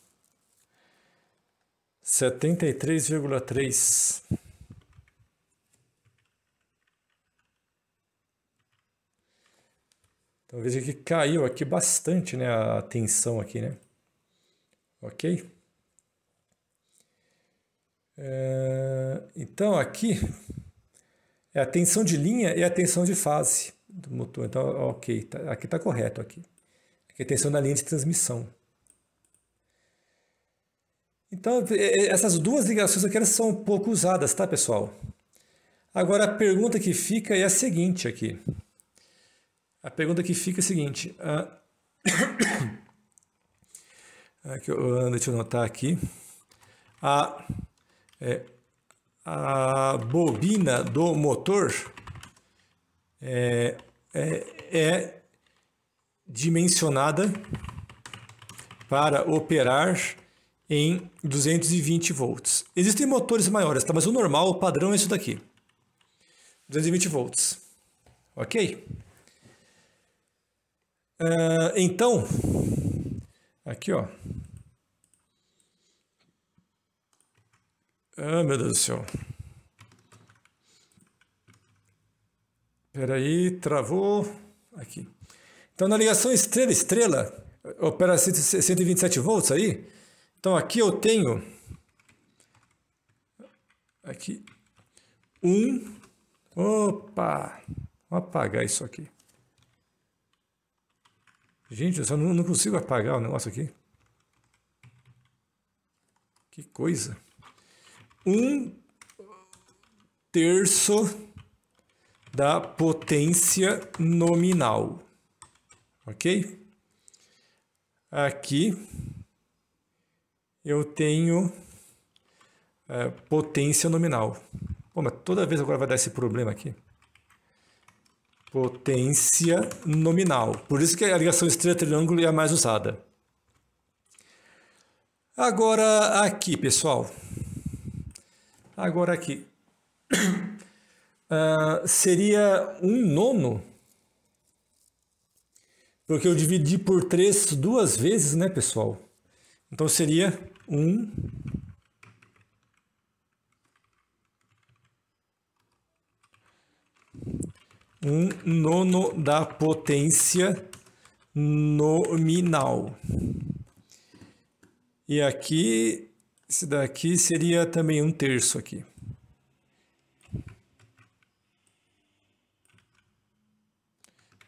Setenta e três vírgula três Então veja que caiu aqui bastante né, a tensão aqui, né? Ok? É, então aqui é a tensão de linha e a tensão de fase do motor. Então, ok, tá, aqui está correto aqui. Aqui é a tensão da linha de transmissão. Então, eh, eh, essas duas ligações aqui elas são pouco usadas, tá, pessoal? Agora, a pergunta que fica é a seguinte aqui. A pergunta que fica é a seguinte. A... Aqui, ah, ah, deixa eu anotar aqui. A, é, a bobina do motor é, é, é dimensionada para operar em 220 volts. Existem motores maiores, tá? mas o normal, o padrão é isso daqui. 220 volts. Ok? Uh, então, aqui ó. Ah, meu Deus do céu. Peraí, travou. Aqui. Então, na ligação estrela-estrela, opera 127 volts aí. Então, aqui eu tenho. Aqui. Um. Opa! Vou apagar isso aqui. Gente, eu só não, não consigo apagar o negócio aqui. Que coisa. Um terço da potência nominal. Ok? Aqui eu tenho é, potência nominal. Pô, mas toda vez agora vai dar esse problema aqui potência nominal. Por isso que a ligação estreita triângulo é a mais usada. Agora aqui, pessoal. Agora aqui. Uh, seria um nono. Porque eu dividi por três duas vezes, né, pessoal? Então seria um um nono da potência nominal. E aqui, esse daqui seria também um terço aqui.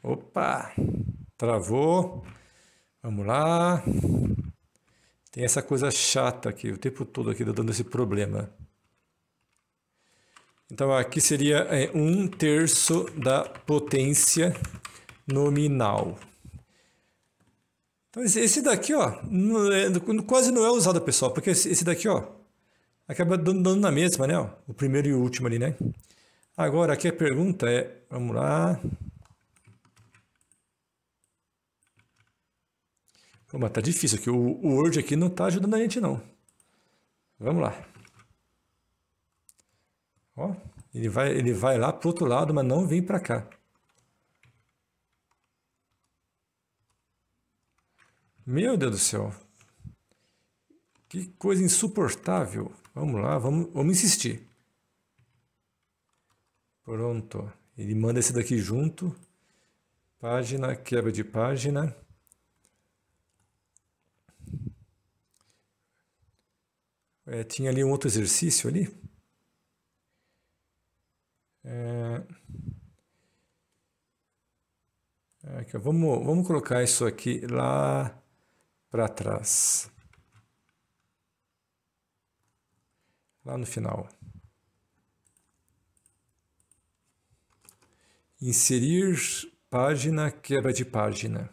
Opa, travou. Vamos lá. Tem essa coisa chata aqui, o tempo todo aqui dando esse problema. Então aqui seria é, um terço da potência nominal. Então esse daqui, ó, não é, quase não é usado, pessoal, porque esse daqui, ó, acaba dando na mesma, né? Ó, o primeiro e o último ali, né? Agora aqui a pergunta é, vamos lá. Pô, mas tá difícil aqui. O, Word aqui não tá ajudando a gente, não. Vamos lá. Ó, ele vai, ele vai lá para o outro lado, mas não vem para cá. Meu Deus do céu. Que coisa insuportável. Vamos lá, vamos, vamos insistir. Pronto. Ele manda esse daqui junto. Página, quebra de página. É, tinha ali um outro exercício ali. É, é... Aqui, vamos, vamos colocar isso aqui lá para trás. Lá no final. Inserir página, quebra de página.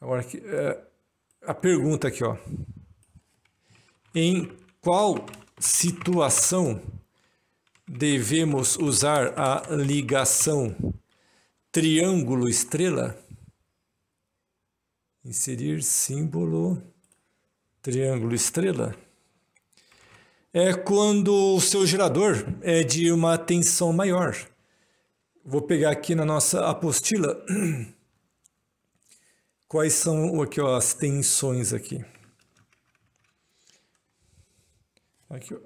Agora, aqui, é, a pergunta aqui, ó. Em qual situação devemos usar a ligação triângulo-estrela? Inserir símbolo triângulo-estrela. É quando o seu gerador é de uma tensão maior. Vou pegar aqui na nossa apostila quais são aqui, ó, as tensões aqui. Aqui.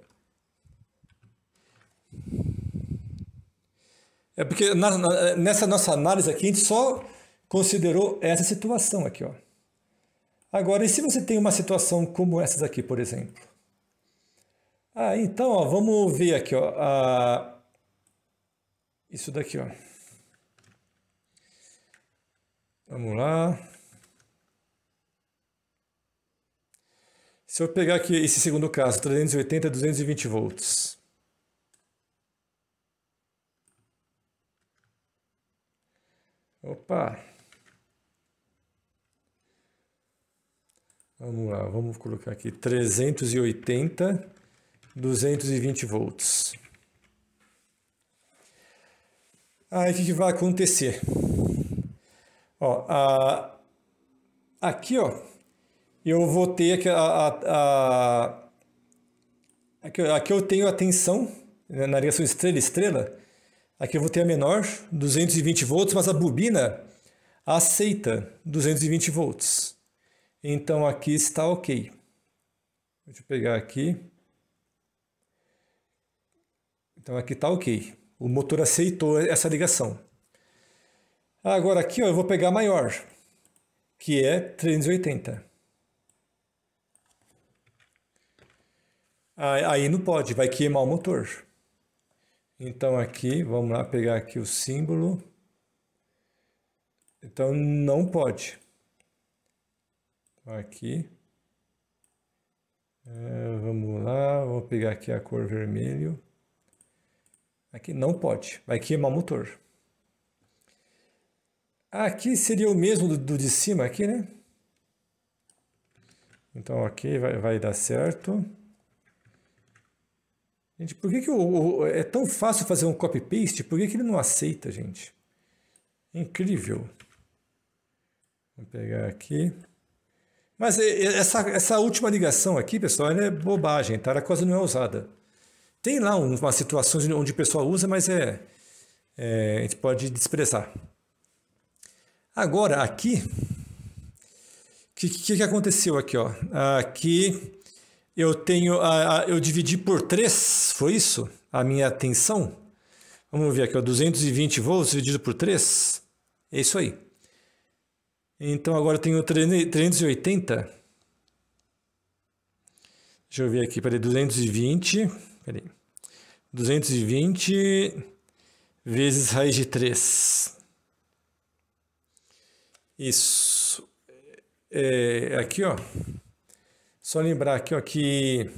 É porque na, na, nessa nossa análise aqui, a gente só considerou essa situação aqui. Ó. Agora, e se você tem uma situação como essas aqui, por exemplo? Ah, então, ó, vamos ver aqui. Ó, a... Isso daqui. Ó. Vamos lá. Se eu pegar aqui esse segundo caso, 380 a 220 volts. Opa! Vamos lá, vamos colocar aqui 380, 220 volts. Aí o que, que vai acontecer? Ó, a, aqui ó, eu vou ter a, a, a, aqui, eu tenho né, a tensão na ligação estrela-estrela, aqui eu vou ter a menor, 220 volts, mas a bobina aceita 220 volts. Então aqui está ok. Deixa eu pegar aqui. Então aqui está ok. O motor aceitou essa ligação. Agora aqui ó, eu vou pegar a maior, que é 380. Ah, aí não pode, vai queimar o motor. Então aqui, vamos lá pegar aqui o símbolo. Então não pode. Aqui. É, vamos lá, vou pegar aqui a cor vermelho. Aqui não pode, vai queimar o motor. Aqui seria o mesmo do, do de cima aqui, né? Então aqui vai, vai dar certo. Gente, por que, que o, o, é tão fácil fazer um copy-paste? Por que, que ele não aceita, gente? É incrível. Vou pegar aqui. Mas é, é, essa, essa última ligação aqui, pessoal, é bobagem, tá? Ela quase não é usada. Tem lá uma situações onde o pessoal usa, mas é, é a gente pode desprezar. Agora, aqui, o que, que, que aconteceu aqui, ó? Aqui eu tenho, a, a, eu dividi por 3, foi isso? A minha tensão? Vamos ver aqui, ó, 220 volts dividido por 3, é isso aí. Então agora eu tenho 380. Deixa eu ver aqui, peraí, 220, peraí. 220 vezes raiz de 3. Isso. É, é, aqui, ó. Só lembrar aqui, ó, que...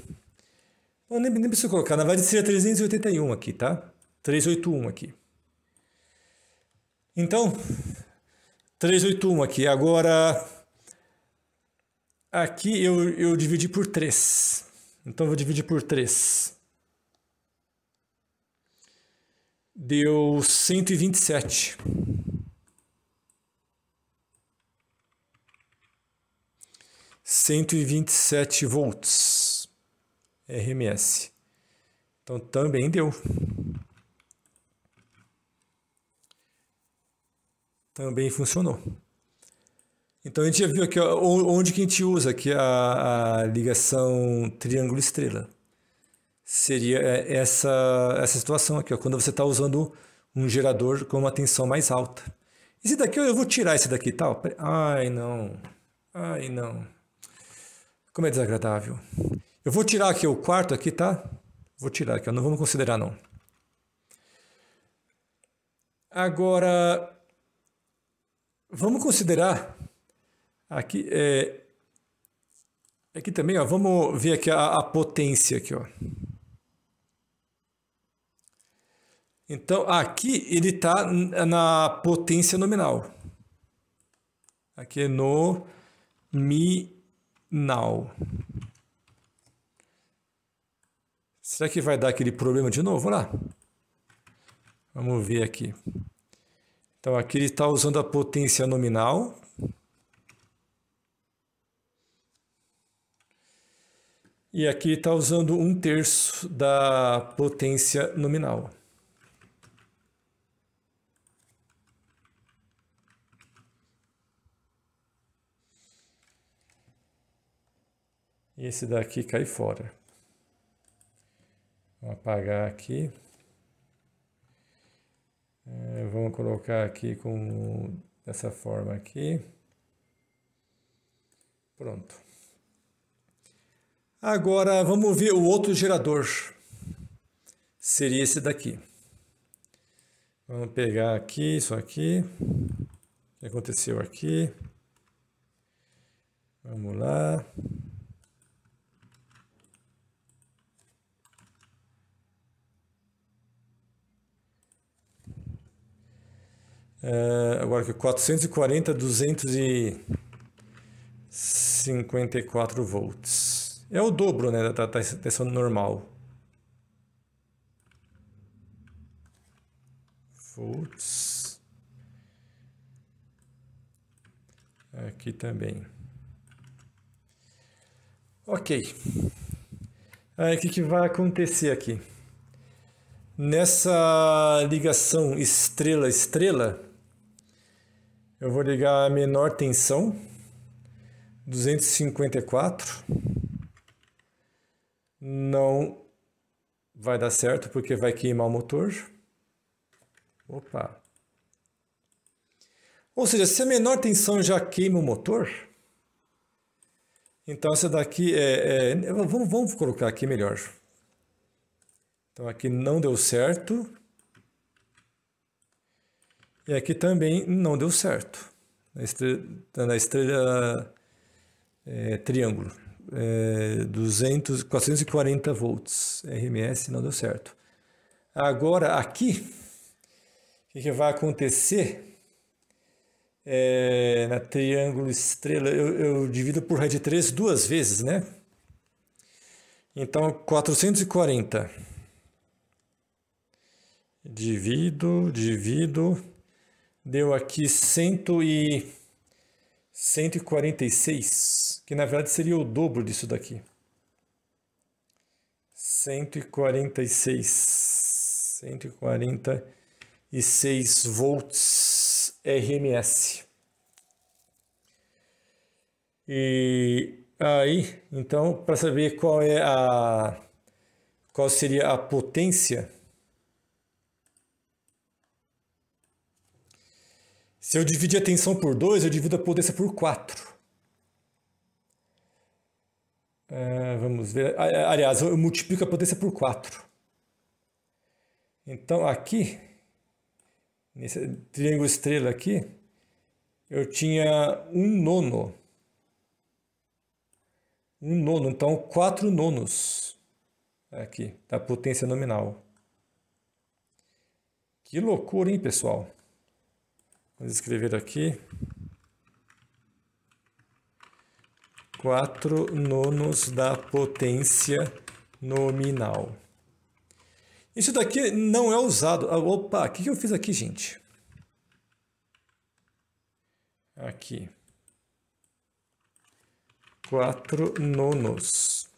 Eu nem, nem preciso colocar, na verdade seria 381 aqui, tá? 381 aqui. Então, 381 aqui. Agora, aqui eu, eu dividi por 3. Então, eu vou dividir por 3. Deu 127. 127 volts RMS. Então também deu. Também funcionou. Então a gente já viu aqui ó, onde que a gente usa aqui a, a ligação triângulo-estrela. Seria é, essa, essa situação aqui, ó, quando você está usando um gerador com uma tensão mais alta. Esse daqui eu vou tirar esse daqui, tal. Tá? Ai, não. Ai, não. Como é desagradável. Eu vou tirar aqui o quarto aqui, tá? Vou tirar aqui, não vamos considerar não. Agora, vamos considerar aqui, é, aqui também, ó, vamos ver aqui a, a potência aqui, ó. Então, aqui ele está na potência nominal. Aqui é no mi now. Será que vai dar aquele problema de novo? Vamos lá. Vamos ver aqui. Então, aqui ele está usando a potência nominal. E aqui está usando um terço da potência nominal. E esse daqui cai fora. Vou apagar aqui. É, vamos colocar aqui com dessa forma aqui. Pronto. Agora vamos ver o outro gerador. Seria esse daqui. Vamos pegar aqui, isso aqui. O que aconteceu aqui? Vamos lá. Eh, agora que 440, 254 volts. É o dobro né, da, da tensão normal. Volts. Aqui também. Ok. Aí o que, que vai acontecer aqui? Nessa ligação estrela-estrela, eu vou ligar a menor tensão, 254. Não vai dar certo porque vai queimar o motor. Opa! Ou seja, se a menor tensão já queima o motor, então essa daqui é... é vamos, vamos colocar aqui melhor. Então aqui não deu certo. E aqui também não deu certo. Na estrela, na estrela é, triângulo. É, 200, 440 volts RMS não deu certo. Agora aqui, o que, que, vai acontecer? É, na triângulo estrela, eu, eu divido por raiz de 3 duas vezes, né? Então, 440. Divido, divido deu aqui 100 e 146, que na verdade seria o dobro disso daqui. 146 146 volts RMS. E aí, então, para saber qual é a qual seria a potência Se eu dividir a tensão por 2, eu divido a potência por 4. É, vamos ver. Aliás, eu multiplico a potência por 4. Então, aqui, nesse triângulo estrela aqui, eu tinha um nono. Um nono, então quatro nonos aqui, da potência nominal. Que loucura, hein, pessoal? Vamos escrever aqui. 4 nonos da potência nominal. Isso daqui não é usado. Ah, opa, o que eu fiz aqui, gente? Aqui. 4 nonos.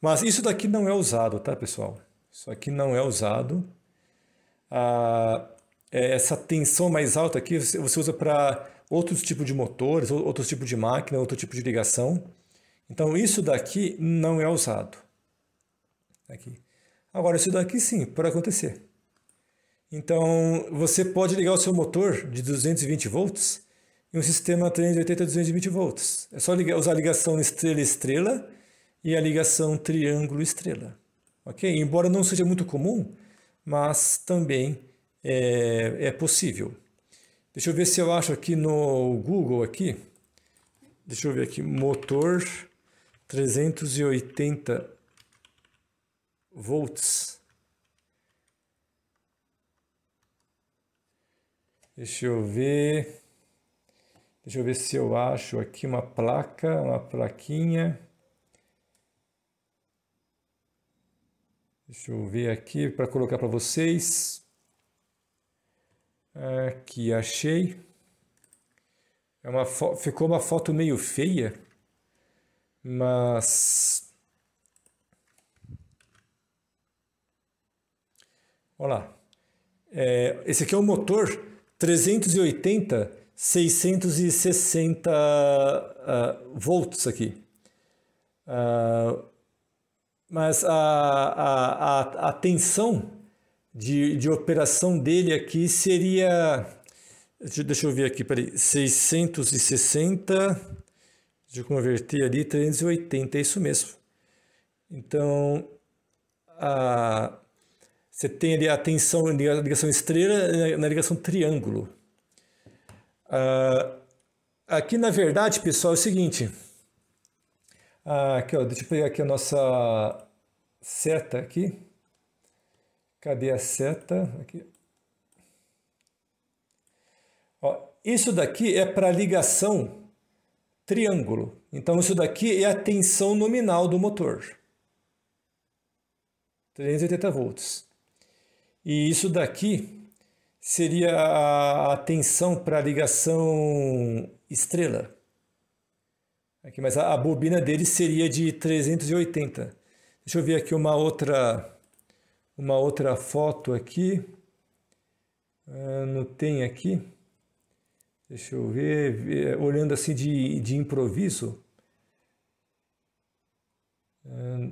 Mas isso daqui não é usado, tá, pessoal? Isso aqui não é usado. Ah, é, essa tensão mais alta aqui você, usa para outros tipos de motores, outros tipos de máquina, outro tipo de ligação. Então isso daqui não é usado. Aqui. Agora isso daqui sim, pode acontecer. Então você pode ligar o seu motor de 220 volts em um sistema 380 a 220 volts. É só ligar, usar a ligação estrela-estrela e a ligação triângulo-estrela. Ok? Embora não seja muito comum, mas também é, é possível. Deixa eu ver se eu acho aqui no Google aqui. Deixa eu ver aqui, motor 380 volts. Deixa eu ver. Deixa eu ver se eu acho aqui uma placa, uma plaquinha. Deixa eu ver aqui para colocar para vocês. Aqui, é, achei. É uma Ficou uma foto meio feia, mas... olá É, esse aqui é o motor 380 660 uh, volts aqui. Uh, mas a, a, a, a tensão de, de operação dele aqui seria. Deixa eu ver aqui, peraí. 660. Deixa eu converter ali, 380, é isso mesmo. Então, a, você tem ali a tensão na ligação estrela né, na ligação triângulo. Ah, aqui, na verdade, pessoal, é o seguinte. Ah, aqui, ó, deixa eu pegar aqui a nossa seta aqui. Cadê a seta? Aqui. Ó, isso daqui é para ligação triângulo. Então, isso daqui é a tensão nominal do motor. 380 volts. E isso daqui seria a, tensão para ligação estrela. Aqui, mas a, a bobina dele seria de 380. Deixa eu ver aqui uma outra uma outra foto aqui. Ah, não tem aqui. Deixa eu ver, ver olhando assim de, de improviso. Ah,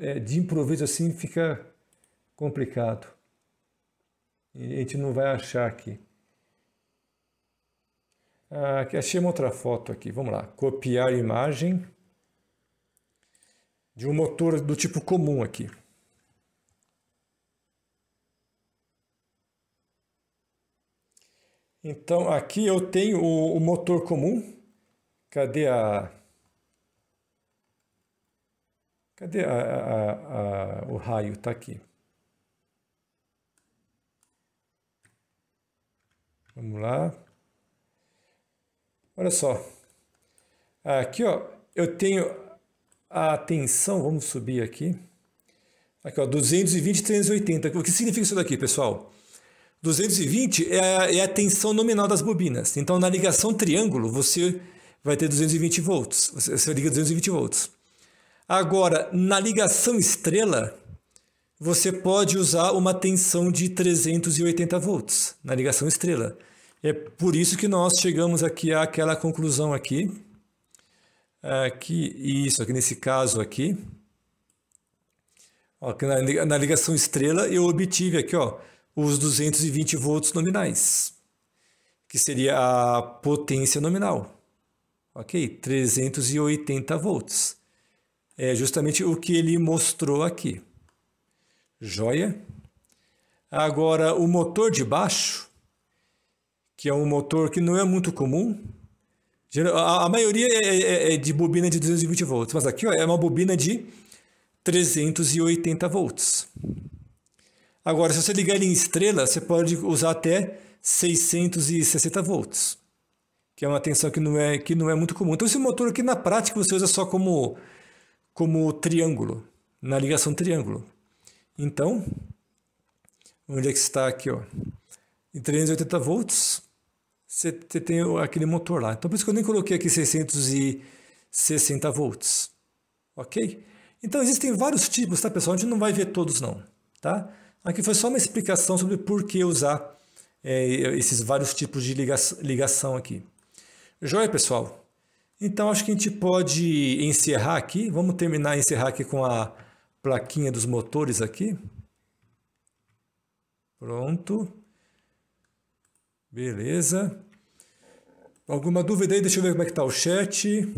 é, de improviso assim fica complicado. A gente não vai achar aqui. Ah, achei uma outra foto aqui. Vamos lá. Copiar imagem de um motor do tipo comum aqui. Então aqui eu tenho o, o motor comum. Cadê a... Cadê a, a, a o raio? Está aqui. Vamos lá. Olha só. Aqui, ó, eu tenho a tensão, vamos subir aqui. Aqui, ó, 220 380. O que significa isso daqui, pessoal? 220 é a, é a tensão nominal das bobinas. Então, na ligação triângulo, você vai ter 220 volts. Você liga 220 volts. Agora, na ligação estrela, você pode usar uma tensão de 380 volts na ligação estrela. É por isso que nós chegamos aqui àquela conclusão aqui. Aqui, isso aqui nesse caso aqui. Ó, na ligação estrela eu obtive aqui, ó, os 220 volts nominais, que seria a potência nominal. Ok? 380 volts. É justamente o que ele mostrou aqui. Joia. Agora, o motor de baixo, que é um motor que não é muito comum. A, maioria é, é, é, de bobina de 220 volts, mas aqui ó, é uma bobina de 380 volts. Agora, se você ligar ele em estrela, você pode usar até 660 volts, que é uma tensão que não é, que não é muito comum. Então, esse motor aqui, na prática, você usa só como, como triângulo, na ligação triângulo. Então, onde é que está aqui, ó? Em 380 volts, você tem aquele motor lá. Então, por isso que eu nem coloquei aqui 660 volts, ok? Então, existem vários tipos, tá, pessoal? A gente não vai ver todos, não, Tá? Aqui foi só uma explicação sobre por que usar é, esses vários tipos de ligação aqui. Joia, pessoal? Então, acho que a gente pode encerrar aqui. Vamos terminar, encerrar aqui com a plaquinha dos motores aqui. Pronto. Beleza. Alguma dúvida aí? Deixa eu ver como é que está o chat.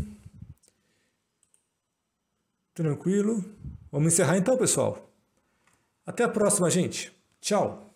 Tranquilo. Vamos encerrar então, pessoal. Até a próxima, gente. Tchau.